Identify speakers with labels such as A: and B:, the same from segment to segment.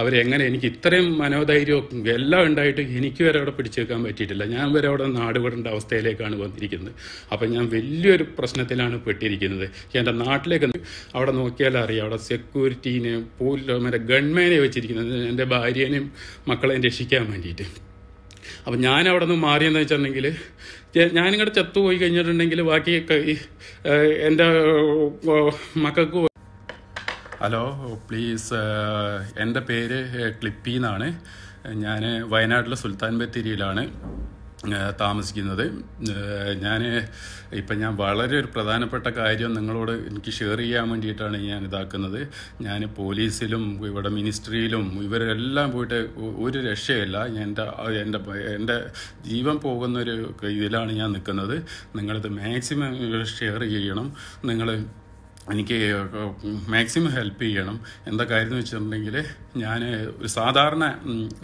A: അവരെങ്ങനെ എനിക്ക് ഇത്രയും മനോധൈര്യവും എല്ലാം ഉണ്ടായിട്ട് എനിക്ക് വരെ അവിടെ പിടിച്ചേക്കാൻ പറ്റിയിട്ടില്ല ഞാൻ വരെ അവിടെ നാടുപെടേണ്ട അവസ്ഥയിലേക്കാണ് വന്നിരിക്കുന്നത് അപ്പം ഞാൻ വലിയൊരു പ്രശ്നത്തിലാണ് പെട്ടിരിക്കുന്നത് എൻ്റെ നാട്ടിലേക്ക് അവിടെ നോക്കിയാൽ അറിയാം അവിടെ സെക്യൂരിറ്റീനെ പോലീസ് മറ്റേ ഗൺമാനെ വെച്ചിരിക്കുന്നത് എൻ്റെ ഭാര്യേനെയും മക്കളെയും രക്ഷിക്കാൻ വേണ്ടിയിട്ട് അപ്പം ഞാൻ അവിടെ നിന്ന് മാറിയെന്ന് വെച്ചിട്ടുണ്ടെങ്കിൽ ഞാനിങ്ങോട്ട് ചത്തു പോയി കഴിഞ്ഞിട്ടുണ്ടെങ്കിൽ ബാക്കി എൻ്റെ മക്കൾക്ക് ഹലോ പ്ലീസ് എൻ്റെ പേര് ക്ലിപ്പി എന്നാണ് ഞാൻ വയനാട്ടിലെ സുൽത്താൻ ബത്തേരിയിലാണ് താമസിക്കുന്നത് ഞാൻ ഇപ്പം ഞാൻ വളരെ ഒരു പ്രധാനപ്പെട്ട കാര്യം നിങ്ങളോട് എനിക്ക് ഷെയർ ചെയ്യാൻ വേണ്ടിയിട്ടാണ് ഞാൻ ഇതാക്കുന്നത് ഞാൻ പോലീസിലും ഇവിടെ മിനിസ്ട്രിയിലും ഇവരെല്ലാം പോയിട്ട് ഒരു രക്ഷയല്ല എൻ്റെ എൻ്റെ എൻ്റെ ജീവൻ പോകുന്നൊരു ഇതിലാണ് ഞാൻ നിൽക്കുന്നത് നിങ്ങളിത് മാക്സിമം ഷെയർ ചെയ്യണം നിങ്ങൾ എനിക്ക് മാക്സിമം ഹെൽപ്പ് ചെയ്യണം എന്താ കാര്യം എന്ന് വെച്ചിട്ടുണ്ടെങ്കിൽ ഞാൻ ഒരു സാധാരണ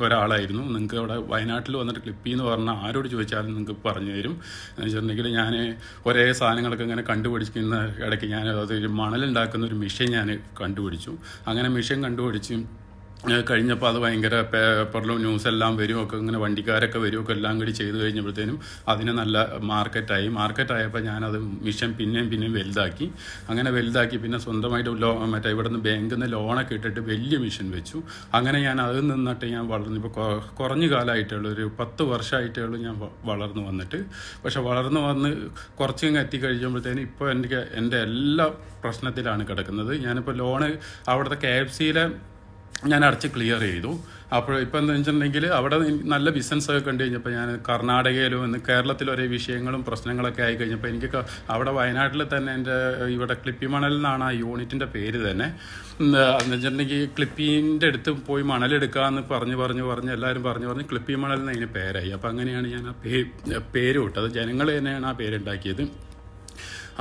A: ഒരാളായിരുന്നു നിങ്ങൾക്ക് അവിടെ വയനാട്ടിൽ വന്നിട്ട് ക്ലിപ്പ് എന്ന് പറഞ്ഞാൽ ആരോട് ചോദിച്ചാലും നിങ്ങൾക്ക് പറഞ്ഞു തരും എന്ന് വെച്ചിട്ടുണ്ടെങ്കിൽ ഞാൻ ഒരേ സാധനങ്ങളൊക്കെ ഇങ്ങനെ കണ്ടുപിടിക്കുന്ന ഇടയ്ക്ക് ഞാൻ അതായത് മണലുണ്ടാക്കുന്ന ഒരു മെഷീൻ ഞാൻ കണ്ടുപിടിച്ചു അങ്ങനെ മെഷീൻ കണ്ടുപിടിച്ച് കഴിഞ്ഞപ്പോൾ അത് ഭയങ്കര പേപ്പറിലും ന്യൂസെല്ലാം വരുമൊക്കെ ഇങ്ങനെ വണ്ടിക്കാരൊക്കെ വരുമൊക്കെ എല്ലാം കൂടി ചെയ്തു കഴിഞ്ഞപ്പോഴത്തേനും അതിന് നല്ല മാർക്കറ്റായി മാർക്കറ്റായപ്പോൾ ഞാനത് മിഷൻ പിന്നെയും പിന്നെയും വലുതാക്കി അങ്ങനെ വലുതാക്കി പിന്നെ സ്വന്തമായിട്ട് ലോ മറ്റേ ഇവിടെ നിന്ന് ബാങ്കിൽ നിന്ന് ലോണൊക്കെ ഇട്ടിട്ട് വലിയ മിഷൻ വെച്ചു അങ്ങനെ ഞാൻ അതിൽ നിന്നിട്ട് ഞാൻ വളർന്നു ഇപ്പോൾ കുറഞ്ഞ കാലമായിട്ടുള്ളൂ ഒരു പത്ത് വർഷമായിട്ടുള്ളൂ ഞാൻ വളർന്നു വന്നിട്ട് പക്ഷെ വളർന്നു വന്ന് കുറച്ച് എത്തിക്കഴിഞ്ഞപ്പോഴത്തേനും ഇപ്പോൾ എനിക്ക് എൻ്റെ എല്ലാ പ്രശ്നത്തിലാണ് കിടക്കുന്നത് ഞാനിപ്പോൾ ലോണ് അവിടുത്തെ കെ എഫ് സിയിലെ ഞാൻ അടച്ച് ക്ലിയർ ചെയ്തു അപ്പോൾ ഇപ്പം എന്താ വെച്ചിട്ടുണ്ടെങ്കിൽ അവിടെ നല്ല ബിസിനസ്സൊക്കെ കണ്ടു കഴിഞ്ഞപ്പോൾ ഞാൻ കർണാടകയിലും ഇന്ന് കേരളത്തിൽ ഒരേ വിഷയങ്ങളും പ്രശ്നങ്ങളൊക്കെ ആയി കഴിഞ്ഞപ്പോൾ എനിക്ക് അവിടെ വയനാട്ടിൽ തന്നെ എൻ്റെ ഇവിടെ ക്ലിപ്പി മണലിനാണ് ആ യൂണിറ്റിൻ്റെ പേര് തന്നെ എന്താ വെച്ചിട്ടുണ്ടെങ്കിൽ ക്ലിപ്പീൻ്റെ അടുത്ത് പോയി മണലെടുക്കുക എന്ന് പറഞ്ഞ് പറഞ്ഞ് പറഞ്ഞ് എല്ലാവരും പറഞ്ഞു പറഞ്ഞ് ക്ലിപ്പി മണൽ അതിന് പേരായി അപ്പോൾ അങ്ങനെയാണ് ഞാൻ ആ പേര് പേര് വിട്ടത് ജനങ്ങൾ തന്നെയാണ് ആ പേരുണ്ടാക്കിയത്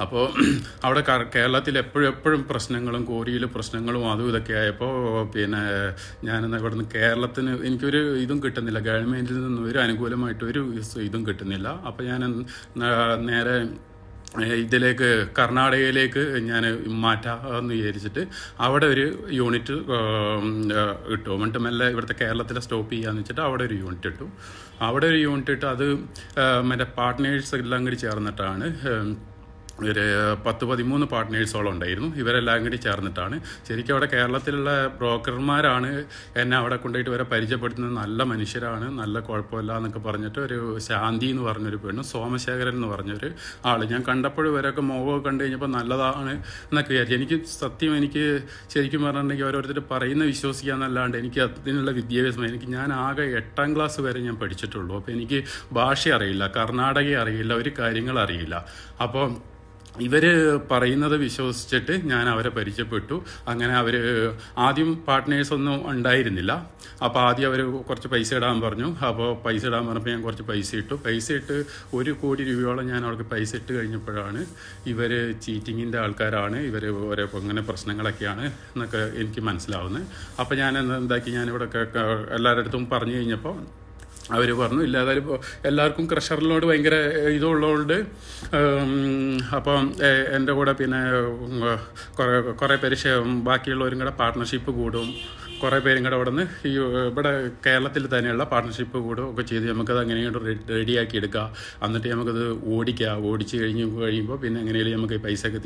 A: അപ്പോൾ അവിടെ കേരളത്തിൽ എപ്പോഴും എപ്പോഴും പ്രശ്നങ്ങളും കോരിയിൽ പ്രശ്നങ്ങളും അതും ഇതൊക്കെ ആയപ്പോൾ പിന്നെ ഞാൻ ഇവിടുന്ന് കേരളത്തിന് എനിക്കൊരു ഇതും കിട്ടുന്നില്ല ഗവൺമെൻറ്റിൽ നിന്നും ഒരു അനുകൂലമായിട്ട് ഒരു ഇതും കിട്ടുന്നില്ല അപ്പോൾ ഞാൻ നേരെ ഇതിലേക്ക് കർണാടകയിലേക്ക് ഞാൻ എന്ന് വിചാരിച്ചിട്ട് അവിടെ ഒരു യൂണിറ്റ് ഇട്ടു എന്നിട്ട് മെല്ലെ ഇവിടുത്തെ കേരളത്തിലെ സ്റ്റോപ്പ് ചെയ്യാന്ന് വെച്ചിട്ട് അവിടെ ഒരു യൂണിറ്റ് ഇട്ടു അവിടെ ഒരു യൂണിറ്റ് ഇട്ട് അത് മറ്റേ പാർട്ട്നേഴ്സ് എല്ലാം കൂടി ചേർന്നിട്ടാണ് ഒരു പത്ത് പതിമൂന്ന് പാർട്ട്നേഴ്സോളം ഉണ്ടായിരുന്നു ഇവരെല്ലാം കൂടി ചേർന്നിട്ടാണ് ശരിക്കും അവിടെ കേരളത്തിലുള്ള ബ്രോക്കർമാരാണ് എന്നെ അവിടെ കൊണ്ടുപോയിട്ട് ഇവരെ പരിചയപ്പെടുത്തുന്നത് നല്ല മനുഷ്യരാണ് നല്ല കുഴപ്പമില്ല എന്നൊക്കെ പറഞ്ഞിട്ട് ഒരു ശാന്തി എന്ന് പറഞ്ഞൊരു പെണ്ണ് സോമശേഖരൻ എന്ന് പറഞ്ഞൊരു ആൾ ഞാൻ കണ്ടപ്പോഴും ഇവരൊക്കെ മോഹമൊക്കെ കണ്ടു കഴിഞ്ഞപ്പോൾ നല്ലതാണ് എന്നൊക്കെ വിചാരിച്ചു എനിക്ക് സത്യം എനിക്ക് ശരിക്കും പറഞ്ഞിട്ടുണ്ടെങ്കിൽ ഓരോരുത്തർ പറയുന്ന എന്നല്ലാണ്ട് എനിക്ക് അതിനുള്ള വിദ്യാഭ്യാസം എനിക്ക് ഞാൻ ആകെ എട്ടാം ക്ലാസ് വരെ ഞാൻ പഠിച്ചിട്ടുള്ളൂ അപ്പോൾ എനിക്ക് ഭാഷ അറിയില്ല കർണാടക അറിയില്ല ഒരു കാര്യങ്ങൾ അറിയില്ല അപ്പം ഇവർ പറയുന്നത് വിശ്വസിച്ചിട്ട് ഞാൻ അവരെ പരിചയപ്പെട്ടു അങ്ങനെ അവർ ആദ്യം പാർട്ട്നേഴ്സ് ഒന്നും ഉണ്ടായിരുന്നില്ല അപ്പോൾ ആദ്യം അവർ കുറച്ച് പൈസ ഇടാൻ പറഞ്ഞു അപ്പോൾ പൈസ ഇടാൻ പറഞ്ഞപ്പോൾ ഞാൻ കുറച്ച് പൈസ ഇട്ടു പൈസ ഇട്ട് ഒരു കോടി രൂപയോളം ഞാൻ അവർക്ക് പൈസ ഇട്ട് കഴിഞ്ഞപ്പോഴാണ് ഇവർ ചീറ്റിങ്ങിൻ്റെ ആൾക്കാരാണ് ഇവർ ഓരോ അങ്ങനെ പ്രശ്നങ്ങളൊക്കെയാണ് എന്നൊക്കെ എനിക്ക് മനസ്സിലാവുന്നത് അപ്പോൾ ഞാൻ എന്താക്കി ഞാനിവിടെ എല്ലാവരുടെ അടുത്തും പറഞ്ഞു കഴിഞ്ഞപ്പോൾ അവർ പറഞ്ഞു ഇല്ല അതായത് ഇപ്പോൾ എല്ലാവർക്കും ക്രഷറിനോട് ഭയങ്കര ഇതുള്ളതുകൊണ്ട് അപ്പം എൻ്റെ കൂടെ പിന്നെ കുറേ കുറേ പേര് ബാക്കിയുള്ളവരും കൂടെ പാർട്ട്ണർഷിപ്പ് കൂടും കുറേ പേരും കൂടെ അവിടെ നിന്ന് ഈ ഇവിടെ കേരളത്തിൽ തന്നെയുള്ള പാർട്ണർഷിപ്പ് കൂടെ ഒക്കെ ചെയ്ത് നമുക്കത് അങ്ങനെയോട്ട് റെഡിയാക്കി എടുക്കുക എന്നിട്ട് നമുക്കത് ഓടിക്കുക ഓടിച്ച് കഴിഞ്ഞ് കഴിയുമ്പോൾ പിന്നെ എങ്ങനെയും നമുക്ക് പൈസ ഒക്കെ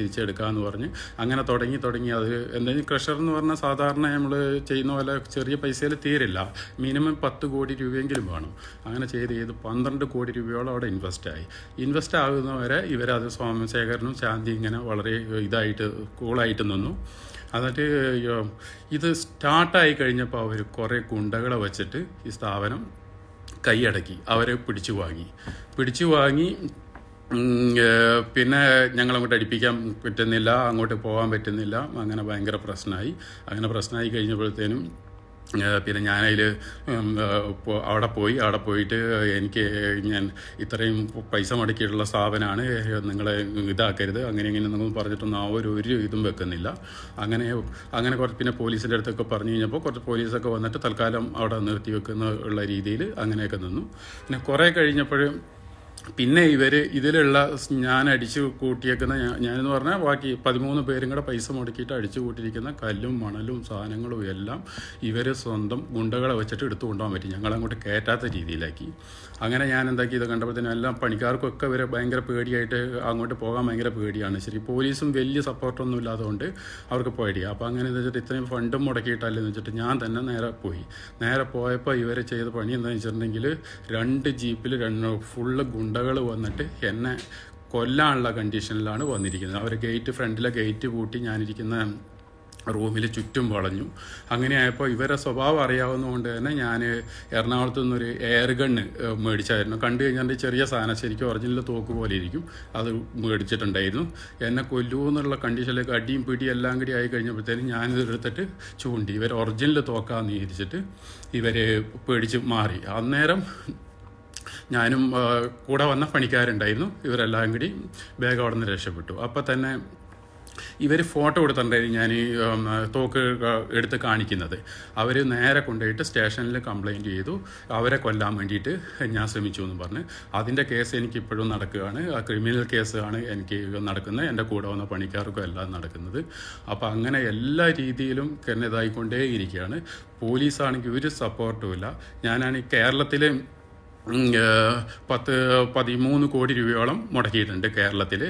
A: എന്ന് പറഞ്ഞ് അങ്ങനെ തുടങ്ങി തുടങ്ങി അത് എന്തെങ്കിലും ക്രഷർ എന്ന് പറഞ്ഞാൽ സാധാരണ നമ്മൾ ചെയ്യുന്ന പോലെ ചെറിയ പൈസയിൽ തീരില്ല മിനിമം പത്ത് കോടി രൂപയെങ്കിലും വേണം അങ്ങനെ ചെയ്ത് ചെയ്ത് പന്ത്രണ്ട് കോടി രൂപയോളം അവിടെ ഇൻവെസ്റ്റ് ആയി ഇൻവെസ്റ്റ് ആകുന്നവരെ ഇവരത് സ്വാമശേഖരനും ശാന്തി ഇങ്ങനെ വളരെ ഇതായിട്ട് കൂളായിട്ട് നിന്നു എന്നിട്ട് ഇത് സ്റ്റാർട്ടായി കഴിഞ്ഞപ്പോൾ അവർ കുറേ ഗുണ്ടകളെ വച്ചിട്ട് ഈ സ്ഥാപനം കൈയടക്കി അവരെ പിടിച്ചു വാങ്ങി പിടിച്ചു വാങ്ങി പിന്നെ ഞങ്ങളങ്ങോട്ട് അടിപ്പിക്കാൻ പറ്റുന്നില്ല അങ്ങോട്ട് പോകാൻ പറ്റുന്നില്ല അങ്ങനെ ഭയങ്കര പ്രശ്നമായി അങ്ങനെ പ്രശ്നമായി കഴിഞ്ഞപ്പോഴത്തേനും പിന്നെ ഞാനതിൽ അവിടെ പോയി അവിടെ പോയിട്ട് എനിക്ക് ഞാൻ ഇത്രയും പൈസ മുടക്കിയിട്ടുള്ള സ്ഥാപനമാണ് നിങ്ങളെ ഇതാക്കരുത് അങ്ങനെ ഇങ്ങനെ എന്നൊന്നും പറഞ്ഞിട്ടൊന്നും ആ ഒരു ഒരു ഇതും വെക്കുന്നില്ല അങ്ങനെ അങ്ങനെ കുറച്ച് പിന്നെ പോലീസിൻ്റെ അടുത്തൊക്കെ പറഞ്ഞു കഴിഞ്ഞപ്പോൾ കുറച്ച് പോലീസൊക്കെ വന്നിട്ട് തൽക്കാലം അവിടെ നിർത്തി വെക്കുന്ന ഉള്ള രീതിയിൽ അങ്ങനെയൊക്കെ നിന്നു പിന്നെ കുറേ കഴിഞ്ഞപ്പോഴും പിന്നെ ഇവർ ഇതിലുള്ള ഞാൻ അടിച്ചു കൂട്ടിയേക്കുന്ന ഞാനെന്ന് പറഞ്ഞാൽ ബാക്കി പതിമൂന്ന് പേരും കൂടെ പൈസ മുടക്കിയിട്ട് അടിച്ചു കൂട്ടിയിരിക്കുന്ന കല്ലും മണലും സാധനങ്ങളും എല്ലാം ഇവർ സ്വന്തം ഗുണ്ടകളെ വെച്ചിട്ട് എടുത്തു കൊണ്ടുപോകാൻ പറ്റി ഞങ്ങളങ്ങോട്ട് കയറ്റാത്ത രീതിയിലാക്കി അങ്ങനെ ഞാൻ എന്താക്കി ഇത് കണ്ടപ്പോഴത്തേനും എല്ലാം പണിക്കാർക്കൊക്കെ ഇവരെ ഭയങ്കര പേടിയായിട്ട് അങ്ങോട്ട് പോകാൻ ഭയങ്കര പേടിയാണ് ശരി പോലീസും വലിയ സപ്പോർട്ടൊന്നും ഇല്ലാത്തതുകൊണ്ട് അവർക്ക് പേടിയാണ് അപ്പോൾ അങ്ങനെ എന്ന് വെച്ചിട്ട് ഇത്രയും ഫണ്ടും മുടക്കിയിട്ടല്ലേ എന്ന് വെച്ചിട്ട് ഞാൻ തന്നെ നേരെ പോയി നേരെ പോയപ്പോൾ ഇവരെ ചെയ്ത പണി എന്താണെന്ന് വെച്ചിട്ടുണ്ടെങ്കിൽ രണ്ട് ജീപ്പിൽ രണ്ട് ഫുള്ള് ഗുണ്ട ഗുണ്ടകൾ വന്നിട്ട് എന്നെ കൊല്ലാനുള്ള കണ്ടീഷനിലാണ് വന്നിരിക്കുന്നത് അവർ ഗേറ്റ് ഫ്രണ്ടിലെ ഗേറ്റ് പൂട്ടി ഞാനിരിക്കുന്ന റൂമിൽ ചുറ്റും വളഞ്ഞു അങ്ങനെയായപ്പോൾ ഇവരെ സ്വഭാവം അറിയാവുന്നതുകൊണ്ട് തന്നെ ഞാൻ എറണാകുളത്തു നിന്നൊരു എയർ ഗണ്ണ് മേടിച്ചായിരുന്നു കണ്ടു കഴിഞ്ഞാൽ ചെറിയ സാധനം ശരിക്കും ഒറിജിനൽ തോക്ക് പോലെ ഇരിക്കും അത് മേടിച്ചിട്ടുണ്ടായിരുന്നു എന്നെ കൊല്ലൂ എന്നുള്ള കണ്ടീഷനിലേക്ക് അടിയും പിടിയും എല്ലാം കൂടി ആയി കഴിഞ്ഞപ്പോഴത്തേനും ഞാനിത് എടുത്തിട്ട് ചൂണ്ടി ഇവർ ഒറിജിനൽ തോക്കാന്ന് ഇരിച്ചിട്ട് ഇവർ പേടിച്ച് മാറി അന്നേരം ഞാനും കൂടെ വന്ന പണിക്കാരുണ്ടായിരുന്നു ഇവരെല്ലാം കൂടി ബാഗ് അവിടെ നിന്ന് രക്ഷപ്പെട്ടു അപ്പോൾ തന്നെ ഇവർ ഫോട്ടോ എടുത്തിട്ടുണ്ടായിരുന്നു ഞാൻ ഈ തോക്ക് എടുത്ത് കാണിക്കുന്നത് അവർ നേരെ കൊണ്ടുപോയിട്ട് സ്റ്റേഷനിൽ കംപ്ലൈൻറ്റ് ചെയ്തു അവരെ കൊല്ലാൻ വേണ്ടിയിട്ട് ഞാൻ ശ്രമിച്ചു എന്ന് പറഞ്ഞ് അതിൻ്റെ കേസ് എനിക്ക് ഇപ്പോഴും നടക്കുകയാണ് ആ ക്രിമിനൽ കേസാണ് എനിക്ക് നടക്കുന്നത് എൻ്റെ കൂടെ വന്ന പണിക്കാർക്കും എല്ലാം നടക്കുന്നത് അപ്പോൾ അങ്ങനെ എല്ലാ രീതിയിലും തന്നെ ഇതായിക്കൊണ്ടേ ഇരിക്കുകയാണ് പോലീസാണെങ്കിൽ ഒരു സപ്പോർട്ടും ഇല്ല ഞാനാണ് കേരളത്തിലെ പത്ത് പതിമൂന്ന് കോടി രൂപയോളം മുടക്കിയിട്ടുണ്ട് കേരളത്തിൽ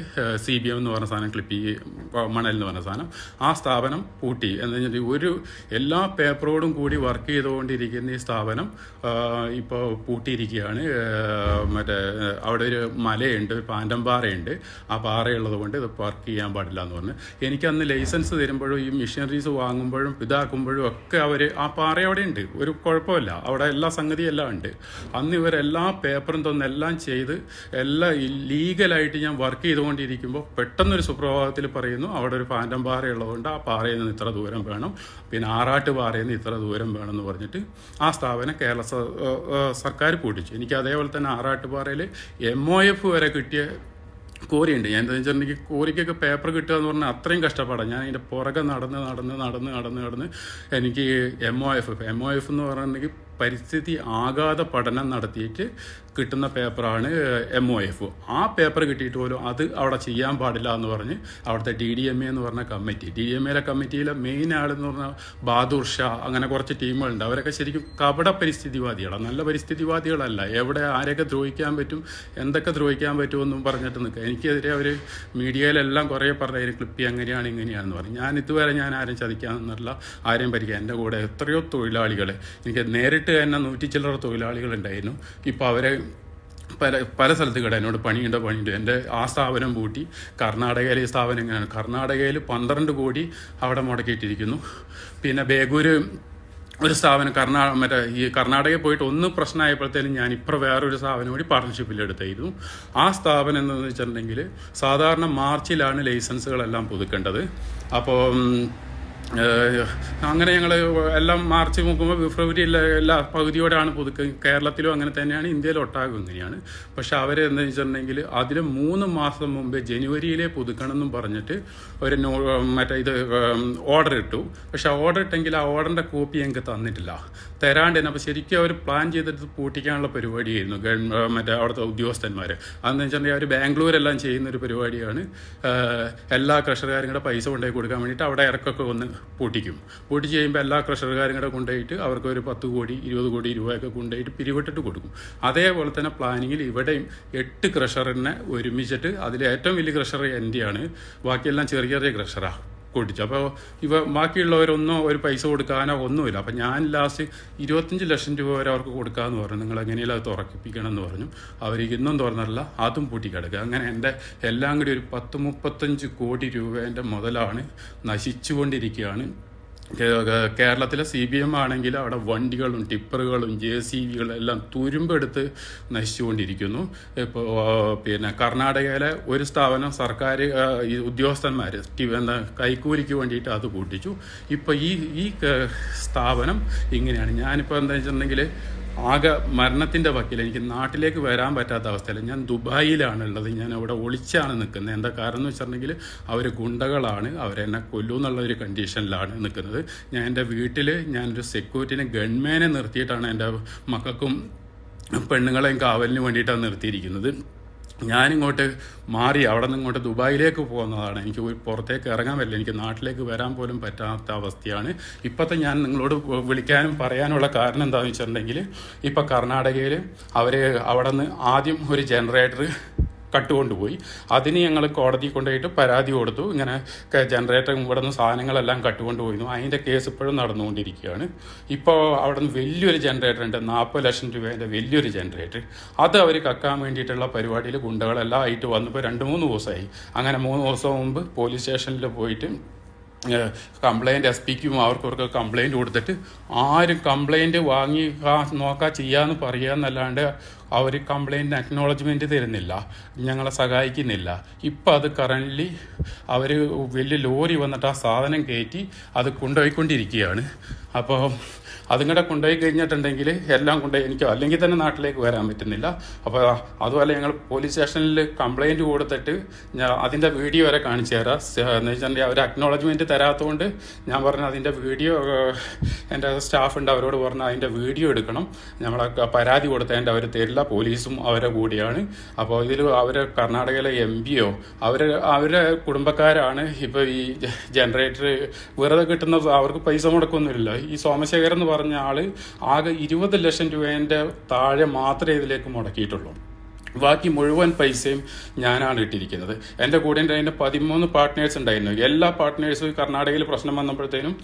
A: സി ബി എം എന്ന് പറഞ്ഞ സാധനം ക്ലിപ്പി മണൽ എന്ന് പറഞ്ഞ സാധനം ആ സ്ഥാപനം പൂട്ടി എന്ന് വെച്ചാൽ ഒരു എല്ലാ പേപ്പറോടും കൂടി വർക്ക് ചെയ്തുകൊണ്ടിരിക്കുന്ന ഈ സ്ഥാപനം ഇപ്പോൾ പൂട്ടിയിരിക്കുകയാണ് മറ്റേ അവിടെ ഒരു മലയുണ്ട് ഒരു പാൻഡം പാറയുണ്ട് ആ പാറയുള്ളത് കൊണ്ട് ഇത് വർക്ക് ചെയ്യാൻ പാടില്ല എന്ന് പറഞ്ഞു എനിക്കന്ന് ലൈസൻസ് തരുമ്പോഴും ഈ മെഷീനറീസ് വാങ്ങുമ്പോഴും ഇതാക്കുമ്പോഴും ഒക്കെ അവർ ആ പാറ അവിടെ ഉണ്ട് ഒരു കുഴപ്പമില്ല അവിടെ എല്ലാ സംഗതിയും എല്ലാം ഉണ്ട് അന്ന് ഇവരെ എല്ലാ പേപ്പറും തന്നെല്ലാം ചെയ്ത് എല്ലാ ലീഗലായിട്ട് ഞാൻ വർക്ക് ചെയ്തുകൊണ്ടിരിക്കുമ്പോൾ പെട്ടെന്നൊരു സുപ്രഭാതത്തിൽ പറയുന്നു അവിടെ ഒരു ഫാൻറ്റം പാറയുള്ളതുകൊണ്ട് ആ പാറയിൽ നിന്ന് ഇത്ര ദൂരം വേണം പിന്നെ ആറാട്ട് പാറയിൽ നിന്ന് ഇത്ര ദൂരം വേണം എന്ന് പറഞ്ഞിട്ട് ആ സ്ഥാപനം കേരള സർക്കാർ പൂട്ടിച്ചു എനിക്ക് അതേപോലെ തന്നെ ആറാട്ട് പാറയിൽ എം ഒ എഫ് വരെ കിട്ടിയ കോരിയുണ്ട് ഞാൻ എന്താ വെച്ചിട്ടുണ്ടെങ്കിൽ കോരിക്കൊക്കെ പേപ്പർ കിട്ടുക എന്ന് പറഞ്ഞാൽ അത്രയും കഷ്ടപ്പാടാണ് ഞാൻ അതിൻ്റെ പുറകെ നടന്ന് നടന്ന് നടന്ന് നടന്ന് നടന്ന് എനിക്ക് M O F M O F എന്ന് പറഞ്ഞിട്ടുണ്ടെങ്കിൽ പരിസ്ഥിതി ആഘാത പഠനം നടത്തിയിട്ട് കിട്ടുന്ന പേപ്പറാണ് എം ഒ എഫ് ആ പേപ്പർ കിട്ടിയിട്ട് പോലും അത് അവിടെ ചെയ്യാൻ പാടില്ല എന്ന് പറഞ്ഞ് അവിടുത്തെ ഡി ഡി എം എ എന്ന് പറഞ്ഞ കമ്മിറ്റി ഡി ഡി എം എയിലെ കമ്മിറ്റിയിലെ മെയിൻ ആളെന്ന് പറഞ്ഞാൽ ബഹാദൂർ ഷാ അങ്ങനെ കുറച്ച് ടീമുകളുണ്ട് അവരൊക്കെ ശരിക്കും കപട പരിസ്ഥിതിവാദികളാണ് നല്ല പരിസ്ഥിതിവാദികളല്ല എവിടെ ആരെയൊക്കെ ദ്രോഹിക്കാൻ പറ്റും എന്തൊക്കെ ദ്രോഹിക്കാൻ പറ്റുമെന്നും പറഞ്ഞിട്ട് നിൽക്കുക എനിക്കെതിരെ അവർ മീഡിയയിലെല്ലാം കുറേ പറഞ്ഞു ക്ലിപ്പി അങ്ങനെയാണ് ഇങ്ങനെയാണെന്ന് പറഞ്ഞു ഞാൻ ഇതുവരെ ഞാൻ ആരും ചതിക്കാമെന്നുള്ള ആരെയും പരിക്കുക എൻ്റെ കൂടെ എത്രയോ തൊഴിലാളികളെ എനിക്ക് നേരിട്ട് തന്നെ നൂറ്റി ചില്ലറ തൊഴിലാളികളുണ്ടായിരുന്നു ഇപ്പോൾ അവരെ പല പല സ്ഥലത്ത് കേട്ടോ എന്നോട് പണിയുണ്ടോ പണിയുണ്ടോ എൻ്റെ ആ സ്ഥാപനം പൂട്ടി കർണാടകയിലെ ഈ സ്ഥാപനം എങ്ങനെയാണ് കർണാടകയിൽ പന്ത്രണ്ട് കോടി അവിടെ മുടക്കിയിട്ടിരിക്കുന്നു പിന്നെ ബേഗൂര് ഒരു സ്ഥാപനം കർണാ മറ്റേ ഈ കർണാടകയിൽ പോയിട്ട് ഒന്ന് പ്രശ്നമായപ്പോഴത്തേനും ഞാൻ ഇപ്പം വേറൊരു സ്ഥാപനം കൂടി പാർട്ണർഷിപ്പിൽ എടുത്തായിരുന്നു ആ സ്ഥാപനം എന്ന് വെച്ചിട്ടുണ്ടെങ്കിൽ സാധാരണ മാർച്ചിലാണ് ലൈസൻസുകളെല്ലാം പുതുക്കേണ്ടത് അപ്പോൾ അങ്ങനെ ഞങ്ങൾ എല്ലാം മാർച്ച് നോക്കുമ്പോൾ ഫെബ്രുവരി എല്ലാ പകുതിയോടാണ് പുതുക്ക കേരളത്തിലും അങ്ങനെ തന്നെയാണ് ഇന്ത്യയിലും ഒട്ടാകും ഇങ്ങനെയാണ് പക്ഷെ അവർ എന്താ വെച്ചിട്ടുണ്ടെങ്കിൽ അതിന് മൂന്ന് മാസം മുമ്പേ ജനുവരിയിലെ പുതുക്കണം എന്നും പറഞ്ഞിട്ട് ഒരു നോ മറ്റേ ഇത് ഓർഡർ ഇട്ടു പക്ഷെ ഓർഡർ ഇട്ടെങ്കിൽ ആ ഓർഡറിൻ്റെ കോപ്പി ഞങ്ങൾക്ക് തന്നിട്ടില്ല തരാണ്ട് തന്നെ അപ്പോൾ ശരിക്കും അവർ പ്ലാൻ ചെയ്തിട്ട് പൂട്ടിക്കാനുള്ള പരിപാടിയായിരുന്നു മറ്റേ അവിടുത്തെ ഉദ്യോഗസ്ഥന്മാർ അതെന്ന് വെച്ചിട്ടുണ്ടെങ്കിൽ അവർ ബാംഗ്ലൂരെല്ലാം ചെയ്യുന്ന ഒരു പരിപാടിയാണ് എല്ലാ ക്രഷർകാരും കൂടെ പൈസ കൊണ്ടുപോയി കൊടുക്കാൻ വേണ്ടിയിട്ട് അവിടെ ഇറക്കൊക്കെ ഒന്ന് പൂട്ടിക്കും പൂട്ടിച്ച് കഴിയുമ്പോൾ എല്ലാ ക്രഷർകാരും കൂടെ കൊണ്ടുപോയിട്ട് അവർക്ക് ഒരു പത്ത് കോടി ഇരുപത് കോടി രൂപയൊക്കെ കൊണ്ടുപോയിട്ട് പിരിവിട്ടിട്ട് കൊടുക്കും അതേപോലെ തന്നെ പ്ലാനിങ്ങിൽ ഇവിടെയും എട്ട് ക്രഷറിനെ ഒരുമിച്ചിട്ട് അതിൽ ഏറ്റവും വലിയ ക്രഷർ എൻ്റെയാണ് ബാക്കിയെല്ലാം ചെറിയ ചെറിയ ക്രഷറാണ് കൂട്ടിച്ചു അപ്പോൾ ഇവ ബാക്കിയുള്ളവരൊന്നും ഒരു പൈസ കൊടുക്കാനോ ഒന്നുമില്ല അപ്പോൾ ഞാൻ ലാസ്റ്റ് ഇരുപത്തഞ്ച് ലക്ഷം രൂപ വരെ അവർക്ക് കൊടുക്കാമെന്ന് പറഞ്ഞു നിങ്ങൾ എങ്ങനെയും അത് തുറക്കിപ്പിക്കണം എന്ന് പറഞ്ഞു അവർ ഇന്നും തുറന്നില്ല അതും പൂട്ടിക്കിടക്കുക അങ്ങനെ എൻ്റെ എല്ലാം കൂടി ഒരു പത്ത് മുപ്പത്തഞ്ച് കോടി രൂപേൻ്റെ മുതലാണ് നശിച്ചുകൊണ്ടിരിക്കുകയാണ് കേരളത്തിലെ സി ബി എം ആണെങ്കിൽ അവിടെ വണ്ടികളും ടിപ്പറുകളും ജെ സി ബികളും എല്ലാം തുരുമ്പെടുത്ത് നശിച്ചുകൊണ്ടിരിക്കുന്നു ഇപ്പോൾ പിന്നെ കർണാടകയിലെ ഒരു സ്ഥാപനം സർക്കാർ ഉദ്യോഗസ്ഥന്മാർ കൈക്കൂലിക്ക് വേണ്ടിയിട്ട് അത് കൂട്ടിച്ചു ഇപ്പോൾ ഈ ഈ സ്ഥാപനം ഇങ്ങനെയാണ് ഞാനിപ്പോൾ എന്താ വെച്ചിട്ടുണ്ടെങ്കിൽ ആകെ മരണത്തിൻ്റെ വക്കിൽ എനിക്ക് നാട്ടിലേക്ക് വരാൻ പറ്റാത്ത അവസ്ഥയിൽ ഞാൻ ദുബായിലാണ് ഉള്ളത് ഞാൻ അവിടെ ഒളിച്ചാണ് നിൽക്കുന്നത് എന്താ കാരണം എന്ന് വെച്ചിട്ടുണ്ടെങ്കിൽ അവർ ഗുണ്ടകളാണ് അവരെന്നെ കൊല്ലൂ എന്നുള്ള ഒരു കണ്ടീഷനിലാണ് നിൽക്കുന്നത് ഞാൻ എൻ്റെ വീട്ടിൽ ഞാനൊരു സെക്യൂരിറ്റിനെ ഗൺമാനെ നിർത്തിയിട്ടാണ് എൻ്റെ മക്കൾക്കും പെണ്ണുങ്ങളെയും കാവലിന് വേണ്ടിയിട്ടാണ് നിർത്തിയിരിക്കുന്നത് ഞാനിങ്ങോട്ട് മാറി അവിടെ നിന്ന് ഇങ്ങോട്ട് ദുബായിലേക്ക് പോകുന്നതാണ് എനിക്ക് പുറത്തേക്ക് ഇറങ്ങാൻ പറ്റില്ല എനിക്ക് നാട്ടിലേക്ക് വരാൻ പോലും പറ്റാത്ത അവസ്ഥയാണ് ഇപ്പോഴത്തെ ഞാൻ നിങ്ങളോട് വിളിക്കാനും പറയാനുള്ള കാരണം എന്താണെന്ന് വെച്ചിട്ടുണ്ടെങ്കിൽ ഇപ്പം കർണാടകയിൽ അവർ അവിടെ നിന്ന് ആദ്യം ഒരു ജനറേറ്റർ കട്ടുകൊണ്ടുപോയി അതിന് ഞങ്ങൾ കോടതി കൊണ്ടുപോയിട്ട് പരാതി കൊടുത്തു ഇങ്ങനെ ജനറേറ്റർ ഇവിടെ നിന്ന് സാധനങ്ങളെല്ലാം കട്ടുകൊണ്ടുപോയിരുന്നു അതിൻ്റെ കേസ് ഇപ്പോഴും നടന്നുകൊണ്ടിരിക്കുകയാണ് ഇപ്പോൾ അവിടെ നിന്ന് വലിയൊരു ജനറേറ്റർ ഉണ്ട് നാൽപ്പത് ലക്ഷം രൂപേൻ്റെ വലിയൊരു ജനറേറ്റർ അത് അവർ കക്കാൻ വേണ്ടിയിട്ടുള്ള പരിപാടിയിൽ ഗുണ്ടകളെല്ലാം ആയിട്ട് വന്നപ്പോൾ രണ്ട് മൂന്ന് ദിവസമായി അങ്ങനെ മൂന്ന് ദിവസം മുമ്പ് പോലീസ് സ്റ്റേഷനിൽ പോയിട്ട് കംപ്ലൈൻറ്റ് എസ് പിക്കും അവർക്കൊക്കെ കംപ്ലൈൻറ്റ് കൊടുത്തിട്ട് ആരും കംപ്ലൈൻറ്റ് വാങ്ങി നോക്കാൻ ചെയ്യാമെന്ന് പറയുക എന്നല്ലാണ്ട് അവർ കംപ്ലൈൻറ്റ് അക്നോളജ്മെൻറ്റ് തരുന്നില്ല ഞങ്ങളെ സഹായിക്കുന്നില്ല ഇപ്പം അത് കറൻ്റ്ലി അവർ വലിയ ലോറി വന്നിട്ട് ആ സാധനം കയറ്റി അത് കൊണ്ടുപോയിക്കൊണ്ടിരിക്കുകയാണ് അപ്പോൾ അതും കൂടെ കൊണ്ടുപോയി കഴിഞ്ഞിട്ടുണ്ടെങ്കിൽ എല്ലാം കൊണ്ടുപോയി എനിക്കോ അല്ലെങ്കിൽ തന്നെ നാട്ടിലേക്ക് വരാൻ പറ്റുന്നില്ല അപ്പോൾ അതുപോലെ ഞങ്ങൾ പോലീസ് സ്റ്റേഷനിൽ കംപ്ലയിൻ്റ് കൊടുത്തിട്ട് ഞാൻ അതിൻ്റെ വീഡിയോ വരെ കാണിച്ചു തരാം എന്ന് വെച്ചിട്ടുണ്ടെങ്കിൽ അവർ അക്നോളജ്മെൻറ്റ് തരാത്തതുകൊണ്ട് ഞാൻ പറഞ്ഞു അതിൻ്റെ വീഡിയോ എൻ്റെ സ്റ്റാഫുണ്ട് അവരോട് പറഞ്ഞു അതിൻ്റെ വീഡിയോ എടുക്കണം ഞങ്ങളെ പരാതി കൊടുത്തതിൻ്റെ അവർ തരില്ല പോലീസും അവരെ കൂടിയാണ് അപ്പോൾ ഇതിൽ അവർ കർണാടകയിലെ എം പിയോ അവർ അവരുടെ കുടുംബക്കാരാണ് ഇപ്പോൾ ഈ ജനറേറ്റർ വെറുതെ കിട്ടുന്ന അവർക്ക് പൈസ മുടക്കൊന്നുമില്ല ഈ സോമശേഖരൻ എന്ന് പറഞ്ഞ ആൾ ആകെ ഇരുപത് ലക്ഷം രൂപേൻ്റെ താഴെ മാത്രമേ ഇതിലേക്ക് മുടക്കിയിട്ടുള്ളൂ ബാക്കി മുഴുവൻ പൈസയും ഞാനാണ് ഇട്ടിരിക്കുന്നത് എൻ്റെ കൂടെ എൻ്റെ പതിമൂന്ന് പാർട്ട്നേഴ്സ് ഉണ്ടായിരുന്നു എല്ലാ പാർട്ട്നേഴ്സും കർണാടകയിൽ പ്രശ്നം വന്നപ്പോഴത്തേനും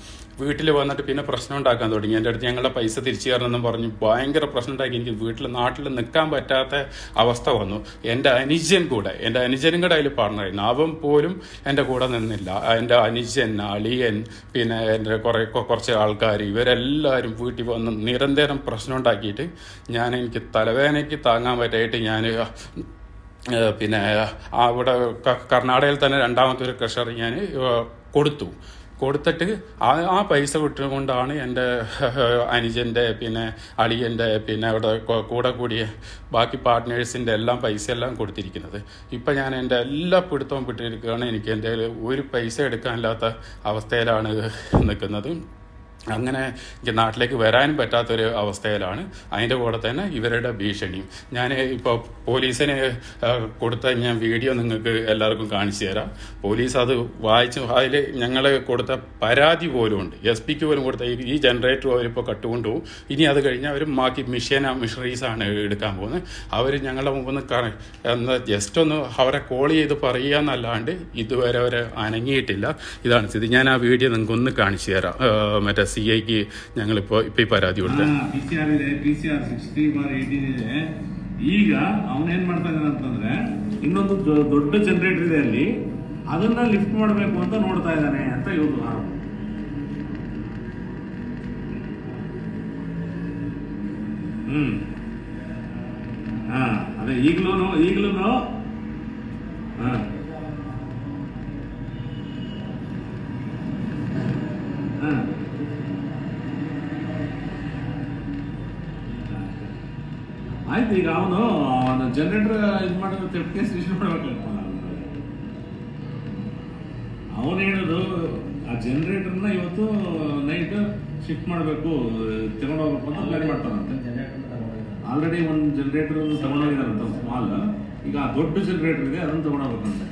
A: വീട്ടിൽ വന്നിട്ട് പിന്നെ പ്രശ്നം ഉണ്ടാക്കാൻ തുടങ്ങി എൻ്റെ അടുത്ത് ഞങ്ങളുടെ പൈസ തിരിച്ചു തരണമെന്നും പറഞ്ഞ് ഭയങ്കര പ്രശ്നം ഉണ്ടാക്കി എനിക്ക് വീട്ടിൽ നാട്ടിൽ നിൽക്കാൻ പറ്റാത്ത അവസ്ഥ വന്നു എൻ്റെ അനുജൻ കൂടെ എൻ്റെ അനുജനും കൂടെ അതിൽ പറഞ്ഞായിരുന്നു അവൻ പോലും എൻ്റെ കൂടെ നിന്നില്ല എൻ്റെ അനുജൻ അളിയൻ പിന്നെ എൻ്റെ കുറേ കുറച്ച് ആൾക്കാർ ഇവരെല്ലാവരും വീട്ടിൽ വന്ന് നിരന്തരം പ്രശ്നം ഉണ്ടാക്കിയിട്ട് ഞാൻ എനിക്ക് തലവേദനയ്ക്ക് താങ്ങാൻ പറ്റായിട്ട് ഞാൻ പിന്നെ അവിടെ കർണാടകയിൽ തന്നെ രണ്ടാമത്തെ ഒരു ക്രഷർ ഞാൻ കൊടുത്തു കൊടുത്തിട്ട് ആ ആ പൈസ കൊണ്ടാണ് എൻ്റെ അനുജൻ്റെ പിന്നെ അളിയൻ്റെ പിന്നെ അവിടെ കൂടെ കൂടിയ ബാക്കി പാർട്ട്നേഴ്സിൻ്റെ എല്ലാം പൈസ എല്ലാം കൊടുത്തിരിക്കുന്നത് ഇപ്പം ഞാൻ എൻ്റെ എല്ലാ പിടുത്തവും പിട്ടിരിക്കുകയാണ് എനിക്ക് എൻ്റെ ഒരു പൈസ എടുക്കാനില്ലാത്ത അവസ്ഥയിലാണ് നിൽക്കുന്നത് അങ്ങനെ നാട്ടിലേക്ക് വരാനും പറ്റാത്തൊരു അവസ്ഥയിലാണ് അതിൻ്റെ കൂടെ തന്നെ ഇവരുടെ ഭീഷണിയും ഞാൻ ഇപ്പോൾ പോലീസിന് കൊടുത്ത ഞാൻ വീഡിയോ നിങ്ങൾക്ക് എല്ലാവർക്കും കാണിച്ചു തരാം പോലീസ് അത് വായിച്ച് അതിൽ ഞങ്ങൾ കൊടുത്ത പരാതി പോലും ഉണ്ട് എസ് പിക്ക് പോലും കൊടുത്ത ഈ ജനറേറ്റർ അവരിപ്പോൾ കട്ടുകൊണ്ടുപോകും ഇനി അത് കഴിഞ്ഞ് അവർ ബാക്കി മിഷ്യൻ മിഷറീസാണ് എടുക്കാൻ പോകുന്നത് അവർ ഞങ്ങളുടെ മുമ്പ് നിന്ന് ജസ്റ്റ് ഒന്ന് അവരെ കോൾ ചെയ്ത് പറയുക എന്നല്ലാണ്ട് ഇതുവരെ അവരെ അനങ്ങിയിട്ടില്ല ഇതാണ് സ്ഥിതി ഞാൻ ആ വീഡിയോ നിങ്ങൾക്ക് ഒന്ന് കാണിച്ചു തരാം മറ്റേ സി ಇದೆ ഞങ്ങളിപ്പോൾ ഇപ്പോൾ ഈ പരാതി കൊടുത്തത് ಈಗ ಅವನ ಏನ್ ಮಾಡ್ತಾ ಇದ್ದಾನೆ ಅಂತಂದ್ರೆ ಇನ್ನೊಂದು ದೊಡ್ಡ ಜನರೇಟರ್ ಇದೆ ಅಲ್ಲಿ ಅದನ್ನ ಲಿಫ್ಟ್ ಮಾಡಬೇಕು ಅಂತ ನೋಡ್ತಾ ಇದ್ದಾನೆ ಅಂತ ಇವರು ಹ್ಮ್ ಹಾ ಅದೇ ಈಗ್ಲೂನು ಈಗ್ಲೂನು ಹಾ ಹಾ ಈಗ ಅವನು ಜನರೇಟರ್ ಇದು ಮಾಡೋದು ತೆಪ್ಪಿಗೆ ಸೃಷ್ಟಿ ಮಾಡಬೇಕು ಅವನು ಹೇಳೋದು ಆ ಜನರೇಟರ್ನ ಇವತ್ತು ನೈಟ್ ಶಿಫ್ಟ್ ಮಾಡಬೇಕು ತಗೊಂಡೋಗ್ಬೇಕು ಅಂತ ಪ್ಲಾನ್ ಮಾಡ್ತಾರಂತೆ ಆಲ್ರೆಡಿ ಒಂದು ಜನರೇಟರ್ ತಗೊಂಡೋಗಿದಾರಂತ ಸ್ಮಾಲ್ ಈಗ ಆ ದೊಡ್ಡ ಜನರೇಟರ್ ಇದೆ ಅದನ್ನು ತಗೊಂಡೋಗ್ಬೇಕಂತೆ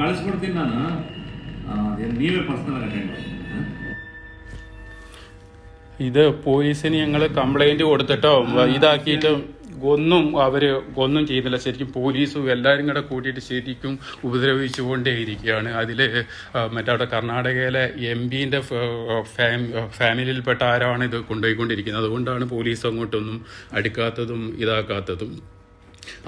A: ಕಳಿಸ್ಬಿಡ್ತೀನಿ ನಾನು ನೀವೇ ಪರ್ಸನಲ್ ಆಗಿ ഇത് പോലീസിന് ഞങ്ങൾ കംപ്ലൈന്റ് കൊടുത്തിട്ടോ ഇതാക്കിയിട്ട് ഒന്നും അവര് ഒന്നും ചെയ്തില്ല ശരിക്കും പോലീസും എല്ലാരും കൂടെ കൂട്ടിയിട്ട് ശരിക്കും ഉപദ്രവിച്ചുകൊണ്ടേയിരിക്കുകയാണ് അതിൽ മറ്റവിടെ കർണാടകയിലെ എം പിന്റെ ഫാമിലിയിൽപ്പെട്ട ആരാണ് ഇത് കൊണ്ടുപോയിക്കൊണ്ടിരിക്കുന്നത് അതുകൊണ്ടാണ് പോലീസ് അങ്ങോട്ടൊന്നും അടുക്കാത്തതും ഇതാക്കാത്തതും